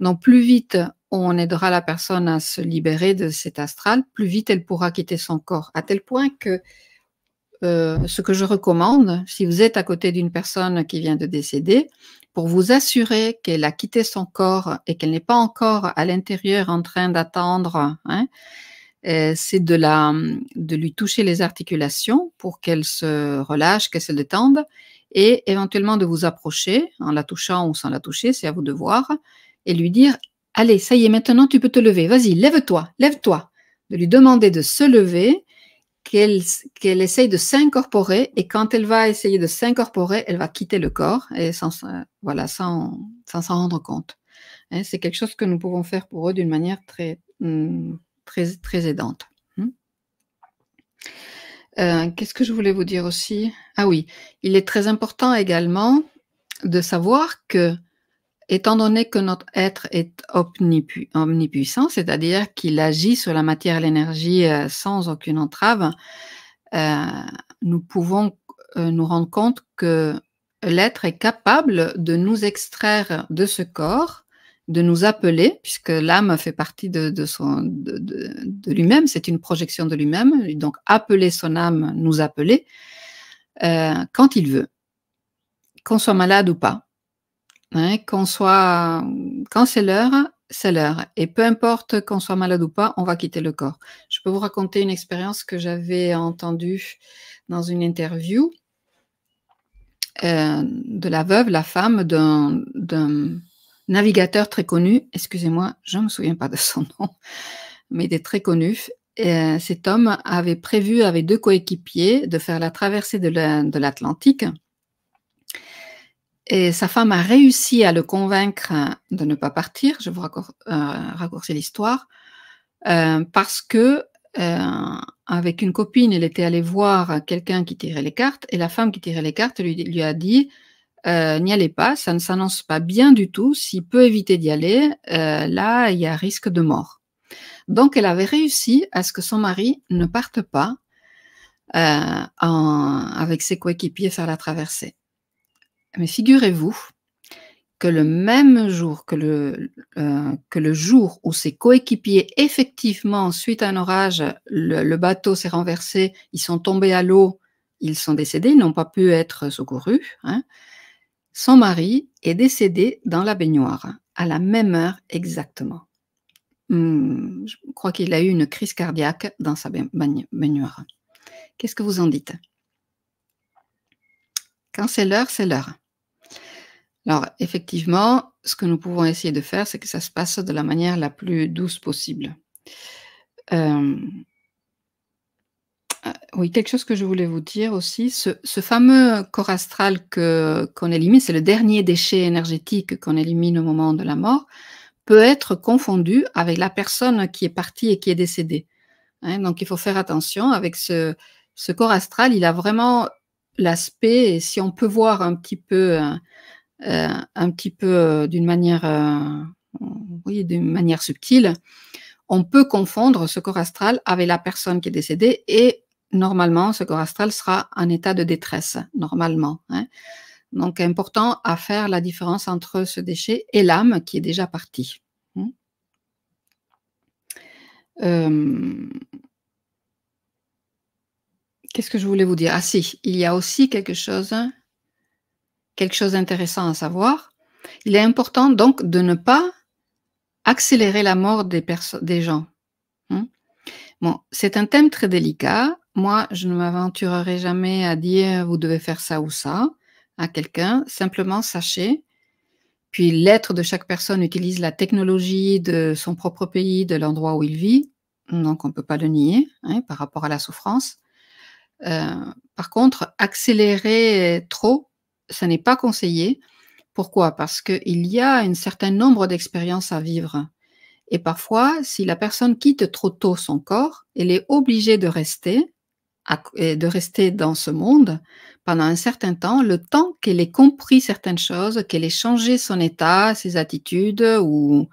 Donc plus vite on aidera la personne à se libérer de cet astral, plus vite elle pourra quitter son corps, à tel point que euh, ce que je recommande, si vous êtes à côté d'une personne qui vient de décéder, pour vous assurer qu'elle a quitté son corps et qu'elle n'est pas encore à l'intérieur en train d'attendre, hein, euh, c'est de, la, de lui toucher les articulations pour qu'elle se relâche, qu'elle se détende, et éventuellement de vous approcher en la touchant ou sans la toucher, c'est à vous de voir, et lui dire Allez, ça y est, maintenant tu peux te lever. Vas-y, lève-toi, lève-toi. De lui demander de se lever, qu'elle qu'elle essaye de s'incorporer. Et quand elle va essayer de s'incorporer, elle va quitter le corps et sans s'en euh, voilà, sans, rendre compte. Hein. C'est quelque chose que nous pouvons faire pour eux d'une manière très, hum, très, très aidante. Hum. Euh, qu'est-ce que je voulais vous dire aussi Ah oui, il est très important également de savoir que Étant donné que notre être est omnipuissant, c'est-à-dire qu'il agit sur la matière et l'énergie euh, sans aucune entrave, euh, nous pouvons euh, nous rendre compte que l'être est capable de nous extraire de ce corps, de nous appeler, puisque l'âme fait partie de, de lui-même, c'est une projection de lui-même, donc appeler son âme, nous appeler, quand il veut, qu'on soit malade ou pas Hein, qu'on soit, quand c'est l'heure, c'est l'heure. Et peu importe qu'on soit malade ou pas, on va quitter le corps. Je peux vous raconter une expérience que j'avais entendue dans une interview euh, de la veuve, la femme d'un navigateur très connu. Excusez-moi, je ne me souviens pas de son nom, mais il est très connu. Et euh, cet homme avait prévu avec deux coéquipiers de faire la traversée de l'Atlantique. Et sa femme a réussi à le convaincre euh, de ne pas partir, je vous euh, raccourcir l'histoire, euh, parce que avec une copine, elle était allée voir quelqu'un qui tirait les cartes, et la femme qui tirait les cartes lui, lui a dit N'y allez pas, ça ne s'annonce pas bien du tout, s'il peut éviter d'y aller, là, il y a risque de mort. Donc, elle avait réussi à ce que son mari ne parte pas en, avec ses coéquipiers faire la traversée. Mais figurez-vous que le même jour que le, euh, que le jour où ses coéquipiers, effectivement, suite à un orage, le, bateau s'est renversé, ils sont tombés à l'eau, ils sont décédés, ils n'ont pas pu être secourus. Hein, son mari est décédé dans la baignoire, à la même heure exactement. Hmm, je crois qu'il a eu une crise cardiaque dans sa baignoire. Qu'est-ce que vous en dites Quand c'est l'heure, c'est l'heure. Alors, effectivement, ce que nous pouvons essayer de faire, c'est que ça se passe de la manière la plus douce possible. Euh, euh, oui, quelque chose que je voulais vous dire aussi, ce, fameux corps astral qu'on élimine, c'est le dernier déchet énergétique qu'on élimine au moment de la mort, peut être confondu avec la personne qui est partie et qui est décédée. Hein, donc, il faut faire attention avec ce, ce corps astral, il a vraiment l'aspect, et si on peut voir un petit peu... Hein, euh, un petit peu euh, d'une manière, euh, d'une manière subtile, on peut confondre ce corps astral avec la personne qui est décédée et normalement, ce corps astral sera en état de détresse, normalement. Hein. Donc, important à faire la différence entre ce déchet et l'âme qui est déjà partie. Hein. Qu'est-ce que je voulais vous dire Ah si, il y a aussi quelque chose quelque chose d'intéressant à savoir. Il est important donc de ne pas accélérer la mort des, gens. Hein. bon, c'est un thème très délicat. Moi, je ne m'aventurerai jamais à dire vous devez faire ça ou ça à quelqu'un. Simplement, sachez. Puis l'être de chaque personne utilise la technologie de son propre pays, de l'endroit où il vit. Donc, on ne peut pas le nier hein, par rapport à la souffrance. Euh, par contre, accélérer trop ça n'est pas conseillé. Pourquoi Parce qu'il y a un certain nombre d'expériences à vivre. Et parfois, si la personne quitte trop tôt son corps, elle est obligée de rester, euh, de rester dans ce monde pendant un certain temps, le temps qu'elle ait compris certaines choses, qu'elle ait changé son état, ses attitudes ou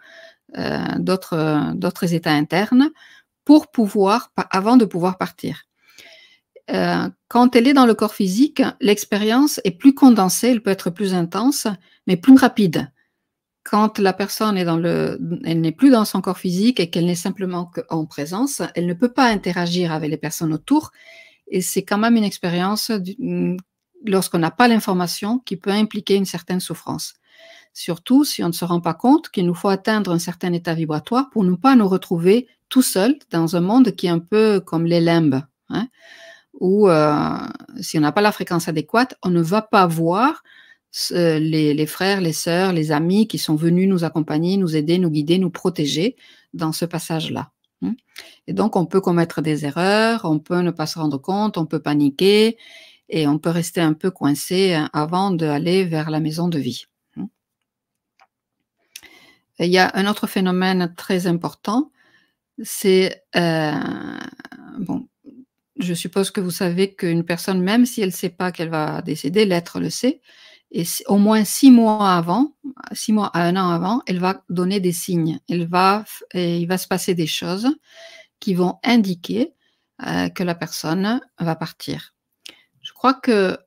euh, d'autres états internes, pour pouvoir, avant de pouvoir partir. Euh, quand elle est dans le corps physique, l'expérience est plus condensée, elle peut être plus intense, mais plus rapide. Quand la personne est dans le, elle n'est plus dans son corps physique et qu'elle n'est simplement qu'en présence, elle ne peut pas interagir avec les personnes autour. Et c'est quand même une expérience, lorsqu'on n'a pas l'information, qui peut impliquer une certaine souffrance. Surtout si on ne se rend pas compte qu'il nous faut atteindre un certain état vibratoire pour ne pas nous retrouver tout seul dans un monde qui est un peu comme les limbes. Hein. Ou euh, si on n'a pas la fréquence adéquate, on ne va pas voir les, frères, les sœurs, les amis qui sont venus nous accompagner, nous aider, nous guider, nous protéger dans ce passage-là. Hein. Et donc, on peut commettre des erreurs, on peut ne pas se rendre compte, on peut paniquer et on peut rester un peu coincé hein, avant d'aller vers la maison de vie. Hein. il y a un autre phénomène très important, c'est euh, bon, je suppose que vous savez qu'une personne, même si elle ne sait pas qu'elle va décéder, l'être le sait, et au moins six mois avant, six mois à un an avant, elle va donner des signes. Elle va, et il va se passer des choses qui vont indiquer euh, que la personne va partir. Je crois que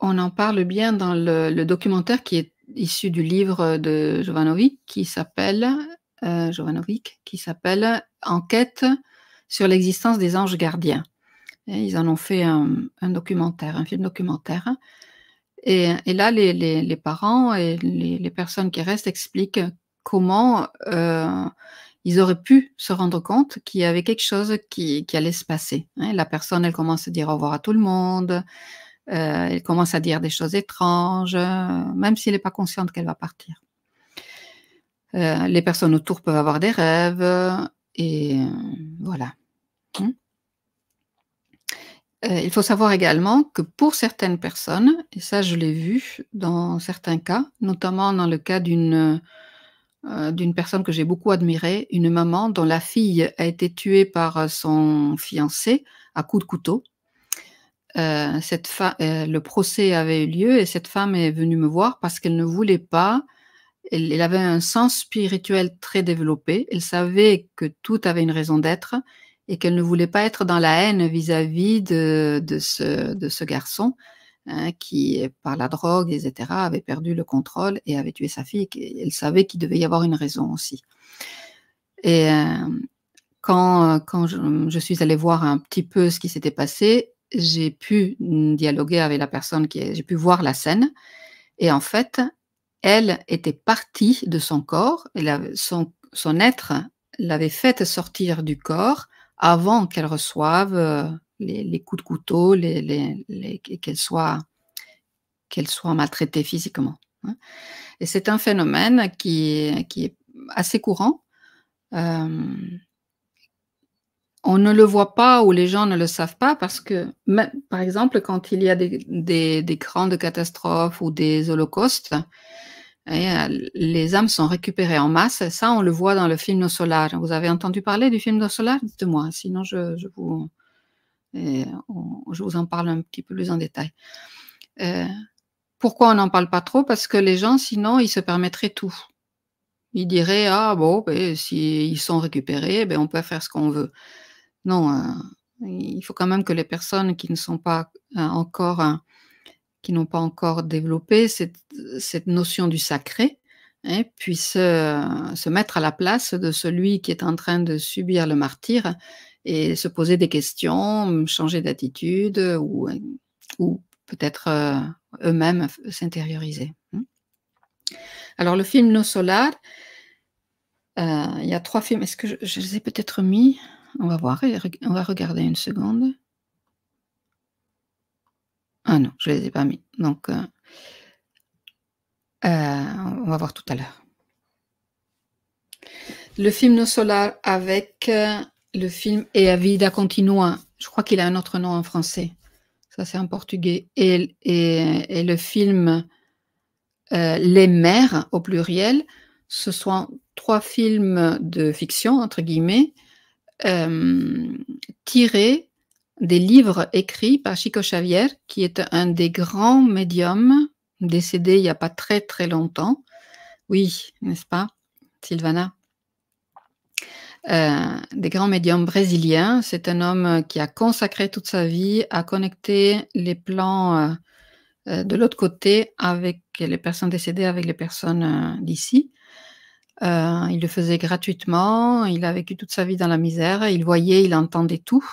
on en parle bien dans le, documentaire qui est issu du livre de Jovanovic qui s'appelle euh, qui s'appelle Enquête sur l'existence des anges gardiens. ils en ont fait un, documentaire, un film documentaire. Et, là, les, parents et les, personnes qui restent expliquent comment euh, ils auraient pu se rendre compte qu'il y avait quelque chose qui, allait se passer. Hein. la personne, elle commence à dire au revoir à tout le monde, euh, elle commence à dire des choses étranges, euh, même s'il n'est pas consciente qu'elle va partir. les personnes autour peuvent avoir des rêves, et voilà. Hein? Euh, il faut savoir également que pour certaines personnes, et ça je l'ai vu dans certains cas, notamment dans le cas d'une euh, personne que j'ai beaucoup admirée, une maman dont la fille a été tuée par son fiancé à coup de couteau. Euh, le procès avait eu lieu et cette femme est venue me voir parce qu'elle ne voulait pas, elle avait un sens spirituel très développé, elle savait que tout avait une raison d'être et qu'elle ne voulait pas être dans la haine vis-à-vis de, de, ce, de, ce, garçon hein, qui, euh, par la drogue, etc., avait perdu le contrôle et avait tué sa fille. Elle savait qu'il devait y avoir une raison aussi. Et euh, quand, quand je, suis allée voir un petit peu ce qui s'était passé, j'ai pu dialoguer avec la personne qui j'ai pu voir la scène. Et en fait, elle était partie de son corps, son, son être l'avait faite sortir du corps avant qu'elles reçoivent euh, les, coups de couteau, les, qu'elles soient, maltraitées physiquement. Hein. Et c'est un phénomène qui, est assez courant. Euh, on ne le voit pas ou les gens ne le savent pas parce que, par exemple, quand il y a des, des grandes catastrophes ou des holocaustes, euh, les âmes sont récupérées en masse. Ça, on le voit dans le film No Solar. Vous avez entendu parler du film No Solar Dites-moi, sinon je, euh, vous, en parle un petit peu plus en détail. Euh, pourquoi on n'en parle pas trop Parce que les gens, sinon, ils se permettraient tout. Ils diraient, ah bon, ben, s'ils sont récupérés, ben, on peut faire ce qu'on veut. Non, il faut quand même que les personnes qui ne sont pas encore hein, qui n'ont pas encore développé cette, notion du sacré, hein, puissent se mettre à la place de celui qui est en train de subir le martyre et se poser des questions, changer d'attitude ou, ou peut-être euh, eux-mêmes s'intérioriser. Hein. Alors le film No Solar, euh, il y a trois films. Est-ce que je les ai peut-être mis On va voir, on va regarder une seconde. Ah non, je ne les ai pas mis. Donc, euh, euh, on va voir tout à l'heure. Le film No Solar avec euh, le film Et a vida continua. Je crois qu'il a un autre nom en français. Ça, c'est en portugais. Et, et, le film Les Mères, au pluriel, ce sont trois films de fiction, entre guillemets, tirés des livres écrits par Chico Xavier, qui est un des grands médiums décédé il n'y a pas très très longtemps. Oui, n'est-ce pas, Sylvana euh, des grands médiums brésiliens. C'est un homme qui a consacré toute sa vie à connecter les plans euh, euh, de l'autre côté avec les personnes décédées, avec les personnes d'ici. il le faisait gratuitement, il a vécu toute sa vie dans la misère, il voyait, il entendait tout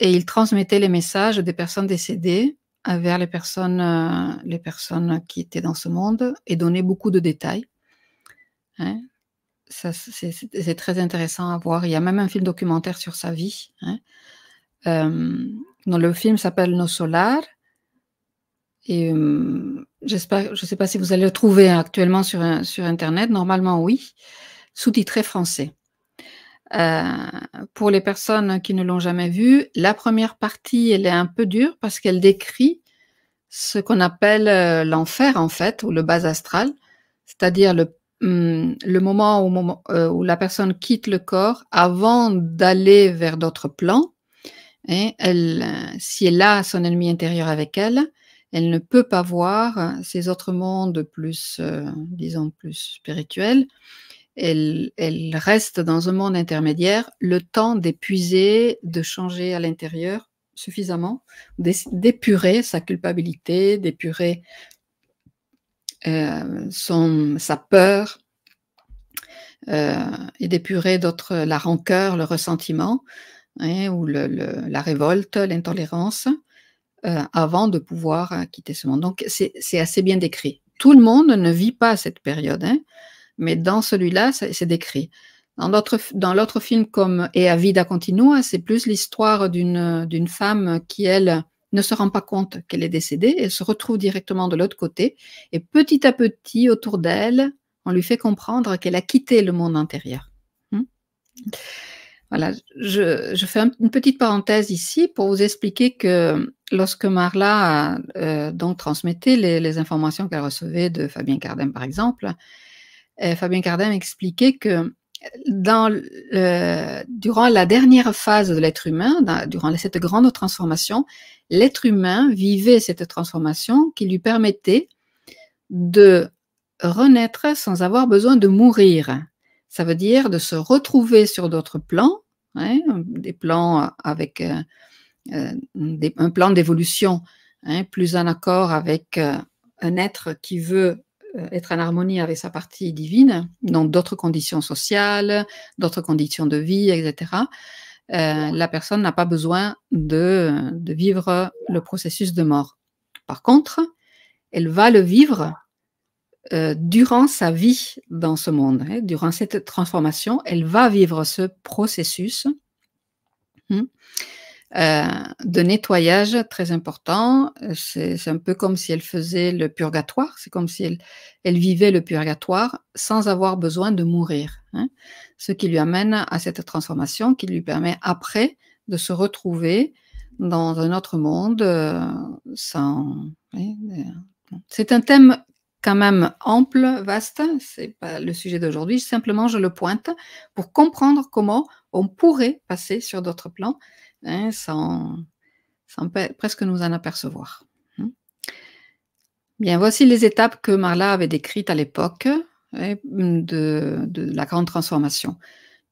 et il transmettait les messages des personnes décédées vers les personnes, euh, les personnes qui étaient dans ce monde et donnait beaucoup de détails. Hein. c'est très intéressant à voir. Il y a même un film documentaire sur sa vie. Hein. Euh, dont le film s'appelle Nos Solars. Et euh, j'espère, je ne sais pas si vous allez le trouver actuellement sur, sur Internet. Normalement, oui. Sous-titré français. Euh, pour les personnes qui ne l'ont jamais vu, la première partie, elle est un peu dure parce qu'elle décrit ce qu'on appelle euh, l'enfer, en fait, ou le bas astral, c'est-à-dire le, hmm, moment, euh, où, la personne quitte le corps avant d'aller vers d'autres plans. Et elle, si elle a son ennemi intérieur avec elle, elle ne peut pas voir ces autres mondes plus, disons, plus spirituels elle, reste dans un monde intermédiaire le temps d'épuiser, de changer à l'intérieur suffisamment, d'épurer sa culpabilité, d'épurer euh, sa peur euh, et d'épurer d'autres la rancœur, le ressentiment hein, ou la révolte, l'intolérance euh, avant de pouvoir quitter ce monde. Donc c'est assez bien décrit. Tout le monde ne vit pas cette période. Hein mais dans celui-là, c'est décrit. Dans l'autre, film comme Et à vida continua, c'est plus l'histoire d'une, femme qui, elle, ne se rend pas compte qu'elle est décédée, elle se retrouve directement de l'autre côté, et petit à petit, autour d'elle, on lui fait comprendre qu'elle a quitté le monde intérieur. Hmm. voilà, je, fais une petite parenthèse ici pour vous expliquer que lorsque Marla euh, donc transmettait les, les informations qu'elle recevait de Fabien Cardin, par exemple, euh, Fabien Cardin m'expliquait que euh, durant la dernière phase de l'être humain, durant cette grande transformation, l'être humain vivait cette transformation qui lui permettait de renaître sans avoir besoin de mourir. Ça veut dire de se retrouver sur d'autres plans, hein, des plans avec euh, un plan d'évolution hein, plus en accord avec un être qui veut euh, être en harmonie avec sa partie divine, dans d'autres conditions sociales, d'autres conditions de vie, etc., euh, la personne n'a pas besoin de, vivre le processus de mort. Par contre, elle va le vivre euh, durant sa vie dans ce monde, hein. durant cette transformation, elle va vivre ce processus. Hein. Euh, de nettoyage très important. Euh, c'est un peu comme si elle faisait le purgatoire, c'est comme si elle, vivait le purgatoire sans avoir besoin de mourir, hein. ce qui lui amène à cette transformation qui lui permet après de se retrouver dans un autre monde euh, sans... c'est un thème quand même ample, vaste, c'est pas le sujet d'aujourd'hui, simplement je le pointe pour comprendre comment on pourrait passer sur d'autres plans Hein, sans, presque nous en apercevoir. Hein. Bien, voici les étapes que Marla avait décrites à l'époque hein, de, la grande transformation.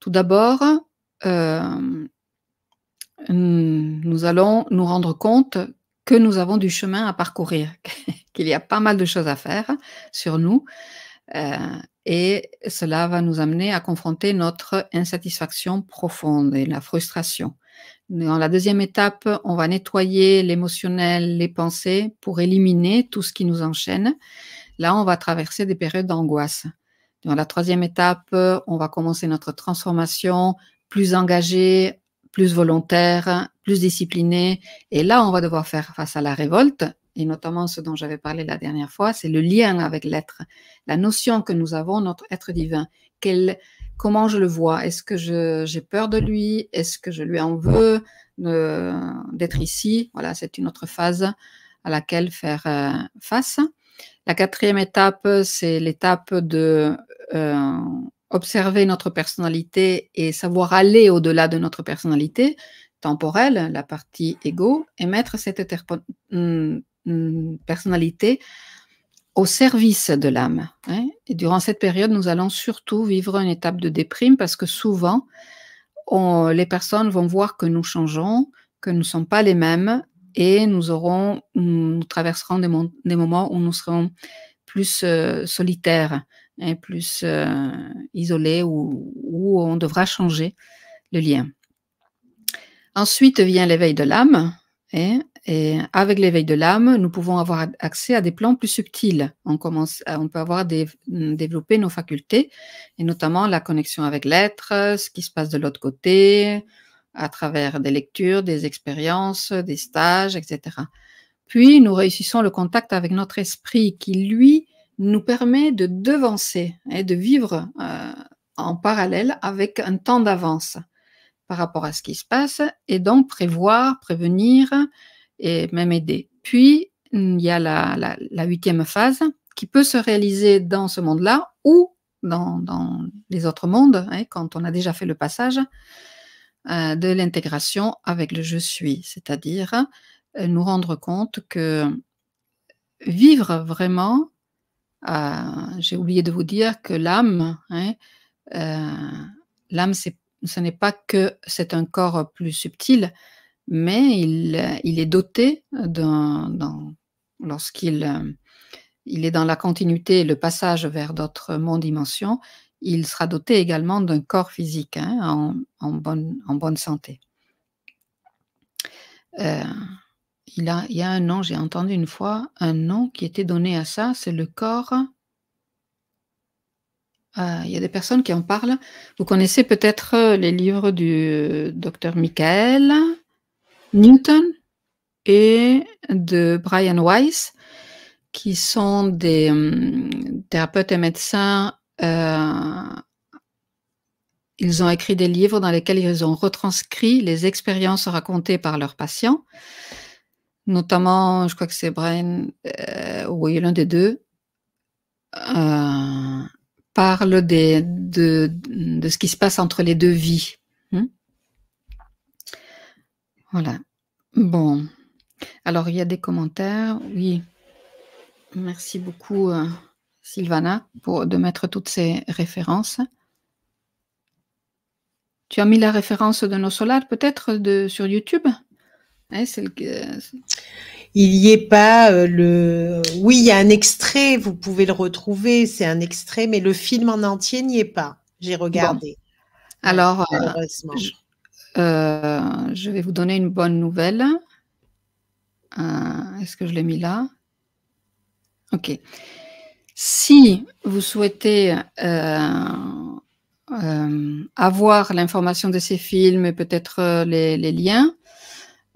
Tout d'abord, euh, nous allons nous rendre compte que nous avons du chemin à parcourir, qu'il y a pas mal de choses à faire sur nous, euh, et cela va nous amener à confronter notre insatisfaction profonde et la frustration. Dans la deuxième étape, on va nettoyer l'émotionnel, les pensées pour éliminer tout ce qui nous enchaîne. Là, on va traverser des périodes d'angoisse. Dans la troisième étape, on va commencer notre transformation plus engagée, plus volontaire, plus disciplinée. Et là, on va devoir faire face à la révolte, et notamment ce dont j'avais parlé la dernière fois, c'est le lien avec l'être, la notion que nous avons, notre être divin. Quel, comment je le vois. Est-ce que j'ai peur de lui Est-ce que je lui en veux euh, d'être ici Voilà, c'est une autre phase à laquelle faire euh, face. La quatrième étape, c'est l'étape de euh, observer notre personnalité et savoir aller au-delà de notre personnalité temporelle, la partie égo, et mettre cette mm, mm, personnalité au service de l'âme. Hein. Et durant cette période, nous allons surtout vivre une étape de déprime parce que souvent, les personnes vont voir que nous changeons, que nous ne sommes pas les mêmes et nous aurons, nous traverserons des, moments où nous serons plus euh, solitaires, hein, plus euh, isolés, où, où on devra changer le lien. Ensuite vient l'éveil de l'âme, et hein, et avec l'éveil de l'âme, nous pouvons avoir accès à des plans plus subtils. On, peut avoir des, mm, développer nos facultés, et notamment la connexion avec l'être, ce qui se passe de l'autre côté, à travers des lectures, des expériences, des stages, etc. Puis nous réussissons le contact avec notre esprit qui, lui, nous permet de devancer et de vivre euh, en parallèle avec un temps d'avance par rapport à ce qui se passe et donc prévoir, prévenir, et même aider. Puis, il y a la, huitième phase qui peut se réaliser dans ce monde-là ou dans, les autres mondes, hein, quand on a déjà fait le passage euh, de l'intégration avec le je suis, c'est-à-dire euh, nous rendre compte que vivre vraiment, euh, j'ai oublié de vous dire que l'âme, hein, l'âme, ce n'est pas que c'est un corps plus subtil, mais il, est doté lorsqu'il euh, est dans la continuité le passage vers d'autres mondes dimensions, il sera doté également d'un corps physique hein, en, bonne, santé. Euh, il, y a un nom, j'ai entendu une fois un nom qui était donné à ça, c'est le corps. Euh, il y a des personnes qui en parlent. Vous connaissez peut-être les livres du docteur Michael, Newton et de Brian Weiss, qui sont des hum, thérapeutes et médecins. Euh, ils ont écrit des livres dans lesquels ils ont retranscrit les expériences racontées par leurs patients, notamment, je crois que c'est Brian, euh, oui, l'un des deux, euh, parle des, de, ce qui se passe entre les deux vies. Hein. Voilà. Bon. Alors, il y a des commentaires. Oui. Merci beaucoup, euh, Sylvana, pour, de mettre toutes ces références. Tu as mis la référence de nos solars, peut-être, sur YouTube hein, le...
Il n'y est pas euh, le. Oui, il y a un extrait, vous pouvez le retrouver, c'est un extrait, mais le film en entier n'y est pas.
J'ai regardé. Alors, euh, euh, je vais vous donner une bonne nouvelle. Euh, est-ce que je l'ai mis là Ok. Si vous souhaitez euh, avoir l'information de ces films et peut-être les, liens,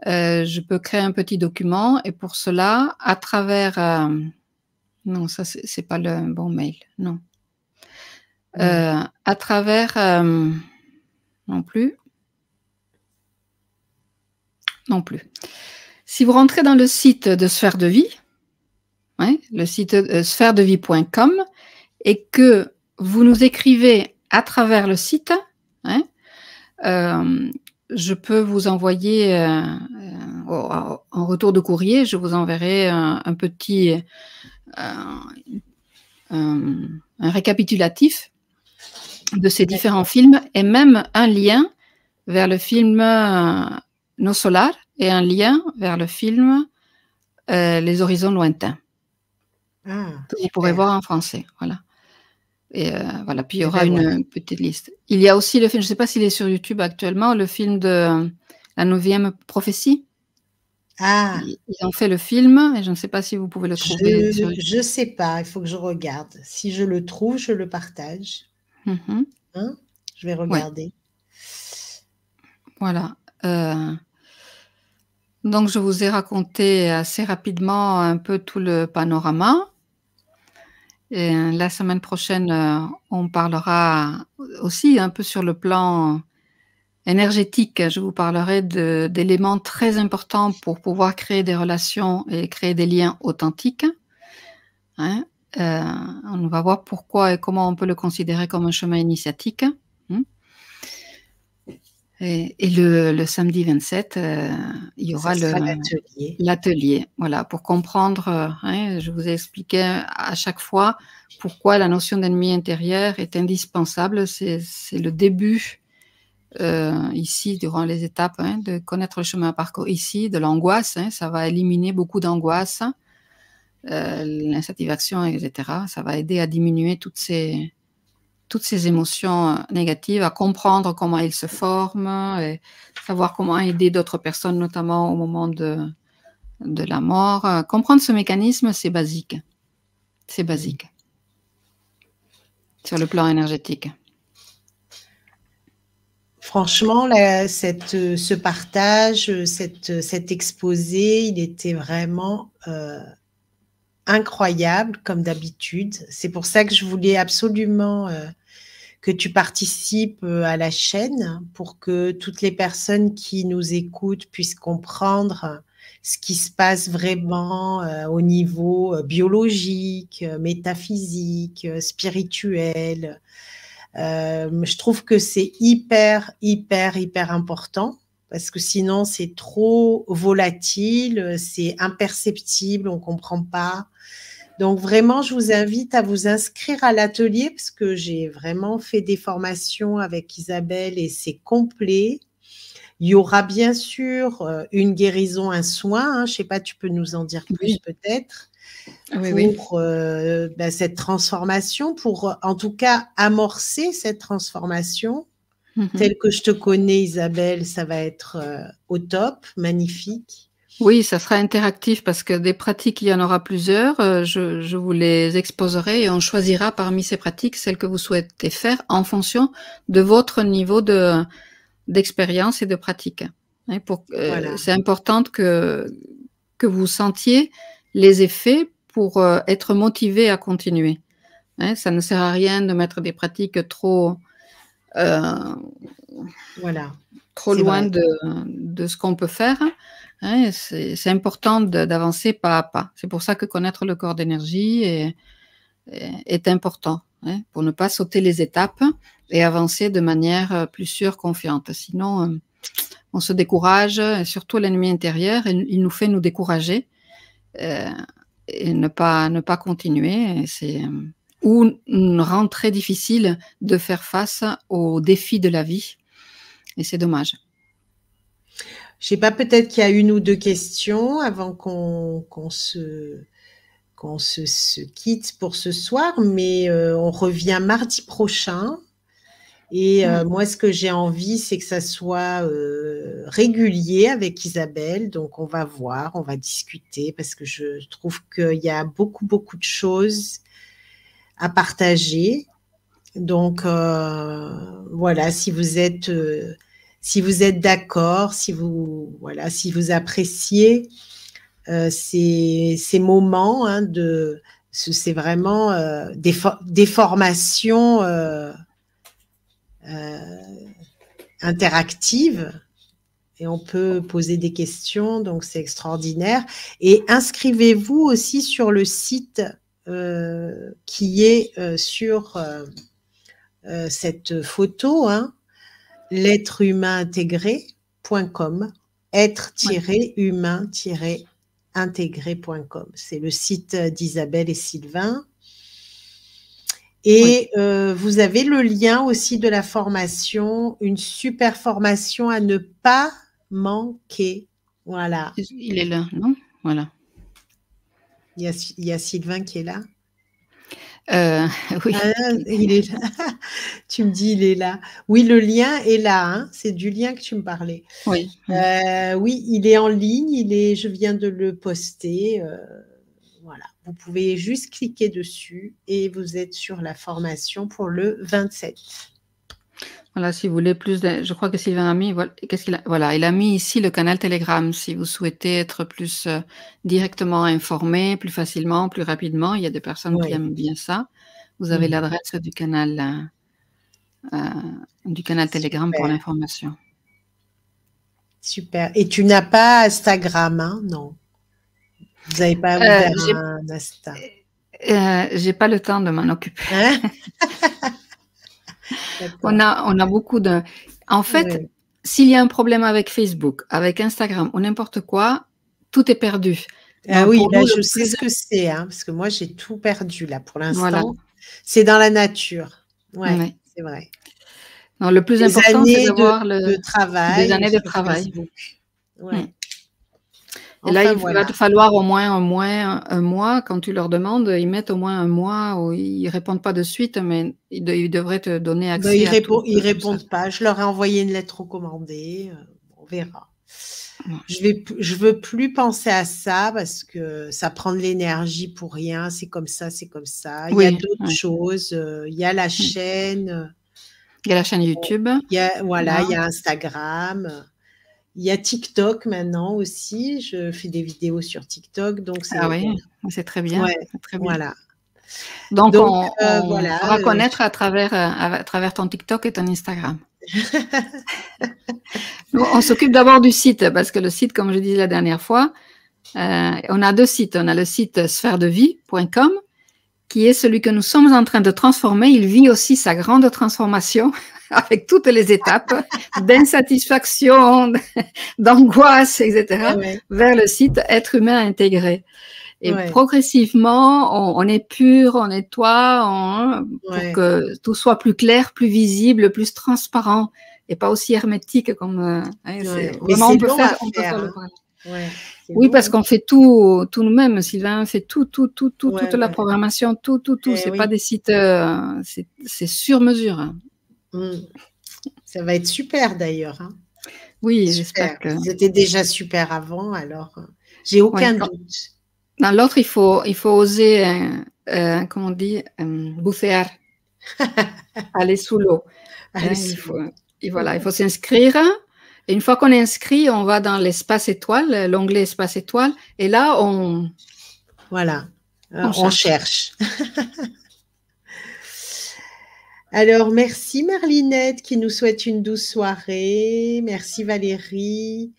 je peux créer un petit document et pour cela, à travers... non, ça, c'est pas le bon mail, non. à travers... non plus non plus. Si vous rentrez dans le site de Sphère de Vie, le site euh, sphèredevie.com, et que vous nous écrivez à travers le site, euh, je peux vous envoyer euh, en retour de courrier, je vous enverrai un, petit un récapitulatif de ces différents films et même un lien vers le film nos Solar, et un lien vers le film euh, Les horizons lointains. Ah, vous pourrez voir en français. Voilà. Et euh, voilà, puis il y eh aura ben, une, petite liste. Il y a aussi le film, je ne sais pas s'il est sur YouTube actuellement, le film de La neuvième prophétie. Ah. Ils ont fait le film et je ne sais pas si vous pouvez le trouver. Je ne
sais pas, il faut que je regarde. Si je le trouve, je le partage.
Mhm. Hein je vais regarder. Voilà. Euh, donc, je vous ai raconté assez rapidement un peu tout le panorama. Et euh, la semaine prochaine, euh, on parlera aussi un peu sur le plan énergétique. Je vous parlerai d'éléments très importants pour pouvoir créer des relations et créer des liens authentiques. Hein. on va voir pourquoi et comment on peut le considérer comme un chemin initiatique. Hein? Et, le, samedi 27, euh, il y aura l'atelier. Voilà, pour comprendre, euh, hein, je vous ai expliqué à chaque fois pourquoi la notion d'ennemi intérieur est indispensable. C'est le début euh, ici, durant les étapes, hein, de connaître le chemin à parcours. Ici, de l'angoisse, hein, ça va éliminer beaucoup d'angoisse, euh, l'insatisfaction, etc. Ça va aider à diminuer toutes ces, toutes ces émotions euh, négatives, à comprendre comment elles se forment, et savoir comment aider d'autres personnes, notamment au moment de, de la mort. Euh, comprendre ce mécanisme, c'est basique. C'est basique sur le plan énergétique.
Franchement, ce partage, cette, cet exposé, il était vraiment euh, incroyable, comme d'habitude. C'est pour ça que je voulais absolument euh, que tu participes euh, à la chaîne pour que toutes les personnes qui nous écoutent puissent comprendre ce qui se passe vraiment euh, au niveau biologique, métaphysique, spirituel. je trouve que c'est hyper, hyper, hyper important parce que sinon c'est trop volatile, c'est imperceptible, on ne comprend pas. Donc vraiment, je vous invite à vous inscrire à l'atelier parce que j'ai vraiment fait des formations avec Isabelle et c'est complet. Il y aura bien sûr euh, une guérison, un soin. Hein. Je ne sais pas, tu peux nous en dire plus peut-être ah oui, pour euh, bah, cette transformation, pour en tout cas amorcer cette transformation. Mhm. Tel que je te connais, Isabelle, ça va être euh, au top,
magnifique. Oui, ça sera interactif parce que des pratiques, il y en aura plusieurs. Euh, je, vous les exposerai et on choisira parmi ces pratiques celles que vous souhaitez faire en fonction de votre niveau de d'expérience et de pratique. pour, euh, c'est important que que vous sentiez les effets pour être motivé à continuer. Hein, ça ne sert à rien de mettre des pratiques trop euh, voilà. Trop loin de, ce qu'on peut faire. Hein, c'est important d'avancer pas à pas. C'est pour ça que connaître le corps d'énergie est, est, important hein, pour ne pas sauter les étapes et avancer de manière euh, plus sûre, confiante. Sinon, euh, on se décourage, et surtout l'ennemi intérieur, il nous fait nous décourager et ne pas, ne pas continuer. C'est ou rend très difficile de faire face aux défis de la vie. Et c'est dommage. Je sais pas,
peut-être qu'il y a une ou deux questions avant qu'on se, qu'on se, quitte pour ce soir, mais euh, on revient mardi prochain. Et euh, moi, ce que j'ai envie, c'est que ça soit euh, régulier avec Isabelle. Donc, on va voir, on va discuter parce que je trouve qu'il y a beaucoup, beaucoup de choses à partager. Donc euh, voilà, si vous êtes euh, si vous êtes d'accord, si vous voilà, si vous appréciez euh, ces, moments hein, de, c'est vraiment des, des, formations interactives et on peut poser des questions, donc c'est extraordinaire. Et inscrivez-vous aussi sur le site euh, qui est euh, sur euh, cette photo, hein, l'être humain intégré.com, être-humain-intégré.com. C'est le site d'Isabelle et Sylvain. Et vous avez le lien aussi de la formation, une super formation à ne pas manquer. Voilà. Il est là, non Voilà. Il y, a, Sylvain qui est là. Euh, oui. Ah, il est tu me dis, il est là. Oui, le lien est là. Hein. C'est du lien que tu me parlais. Oui. Euh, oui, il est en ligne. Il est. Je viens de le poster. Euh, voilà. Vous pouvez juste cliquer dessus et vous êtes sur la formation pour le 27.
Voilà, si vous voulez plus, je crois que Sylvain a mis, voilà, quest voilà, il a mis ici le canal Telegram. Si vous souhaitez être plus euh, directement informé, plus facilement, plus rapidement, il y a des personnes qui aiment bien ça. Vous avez mm. l'adresse du canal, euh, euh, du canal Telegram pour l'information. Super. Et tu n'as
pas Instagram, hein non Vous n'avez pas un Instagram
J'ai pas le temps de m'en occuper. Hein? on a, on a beaucoup de. En fait, s'il y a un problème avec Facebook, avec Instagram ou n'importe quoi, tout est perdu. Ah oui, là, je sais
ce que c'est, hein, parce que moi, j'ai tout perdu là pour l'instant.
C'est dans la nature.
Oui, c'est vrai.
le plus important, c'est d'avoir le travail des années de travail.
Et là, il va te
falloir au moins un mois, Quand tu leur demandes, ils mettent au moins un mois où ils répondent pas de suite, mais ils, devraient te donner ben, accès. ils, à ils répondent pas. Je leur ai envoyé une lettre
recommandée. Euh, on verra. Je vais, je veux plus penser à ça parce que ça prend de l'énergie pour rien. C'est comme ça, c'est comme ça. il y a d'autres choses. Euh, il y a la mm. chaîne.
Il y a la chaîne euh, YouTube. voilà, il y a
Instagram. Il y a TikTok maintenant aussi. Je fais des vidéos sur TikTok. Donc ah oui,
c'est très bien. Voilà. Donc, on, euh, va euh, connaître à, travers, euh, à travers ton TikTok et ton Instagram. on s'occupe d'abord du site parce que le site, comme je disais la dernière fois, on a deux sites. On a le site sphèredevie.com qui est celui que nous sommes en train de transformer. Il vit aussi sa grande transformation avec toutes les étapes d'insatisfaction, d'angoisse, etc., vers le site être humain intégré. Et progressivement, on, est pur, on nettoie, on, hein, pour que tout soit plus clair, plus visible, plus transparent et pas aussi hermétique comme. on peut, faire, hein. oui, parce qu'on fait tout, tout nous-mêmes. Sylvain fait tout, tout, tout, tout toute la programmation, tout, tout, tout. Eh c'est pas des sites, euh, c'est sur mesure. Hein. Mm. Ça va être super d'ailleurs. Hein. Oui, j'espère que. C'était déjà
super avant, alors euh, j'ai aucun doute.
Dans l'autre, il faut, il faut oser, euh, euh, comment on dit, bouffer, aller sous l'eau.
Hein, il faut,
voilà, il faut s'inscrire. Et une fois qu'on est inscrit, on va dans l'espace étoile, l'onglet espace étoile, et là, on. Voilà, on, cherche. Alors, merci
Marlinette qui nous souhaite une douce soirée. Merci Valérie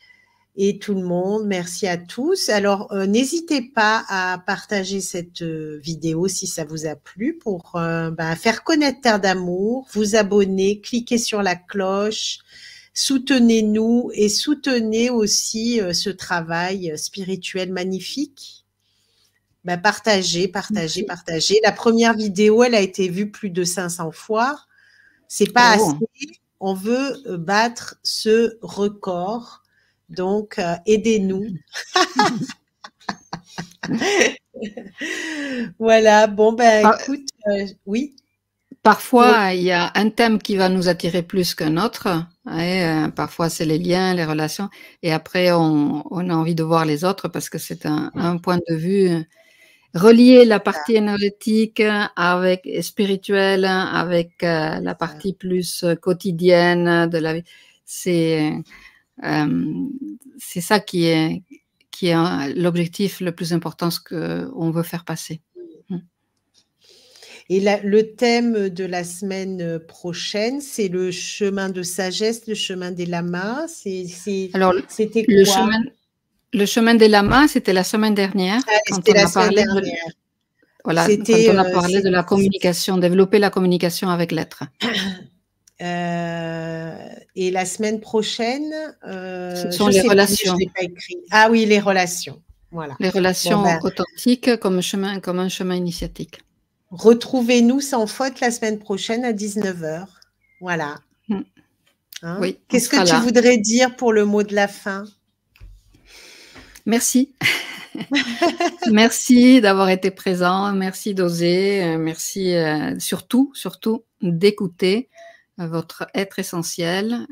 et tout le monde. Merci à tous. Alors, euh, n'hésitez pas à partager cette euh, vidéo si ça vous a plu pour euh, bah, faire connaître Terre d'amour, vous abonner, cliquer sur la cloche, soutenez-nous et soutenez aussi ce travail spirituel magnifique partagez, bah, partagez, partagez. La première vidéo, elle a été vue plus de 500 fois. C'est pas oh. assez. On veut euh, battre ce record. Donc, euh,
aidez-nous. voilà, bon, ben écoute, euh, oui. Parfois, il y a un thème qui va nous attirer plus qu'un autre. Hein, parfois, c'est les liens, les relations. Et après, on, a envie de voir les autres parce que c'est un, point de vue relier la partie énergétique hein, avec spirituelle hein, avec euh, la partie plus euh, quotidienne de la vie c'est euh, c'est ça qui est qui est hein, l'objectif le plus important ce que on veut faire passer
et le thème de la semaine prochaine, c'est le chemin de sagesse, le chemin des lamas. C'était quoi chemin,
le chemin des lamas, c'était la semaine dernière. Ah, c'était la semaine dernière. Voilà, quand on a euh, parlé de la communication, développer la communication avec l'être.
Euh, et la semaine prochaine, euh, ce sont les relations. Ah oui, les relations. Voilà. Les relations ben,
authentiques comme, chemin, comme un chemin
initiatique. Retrouvez-nous sans faute la semaine prochaine à 19h. Voilà.
Mm. Hein Qu'est-ce que tu voudrais dire
pour le mot de la fin
Merci. merci d'avoir été présent, merci d'oser, euh, merci euh, surtout, surtout d'écouter euh, votre être essentiel,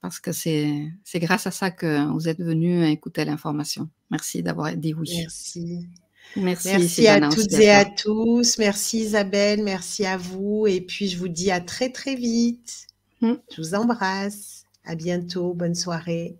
parce que c'est grâce à ça que vous êtes venu écouter l'information. Merci d'avoir dit oui. Merci. Merci, à toutes et à
tous. Merci Isabelle, merci à vous. Et puis je vous dis à très très vite. Hmm. Je vous embrasse. À bientôt. Bonne soirée.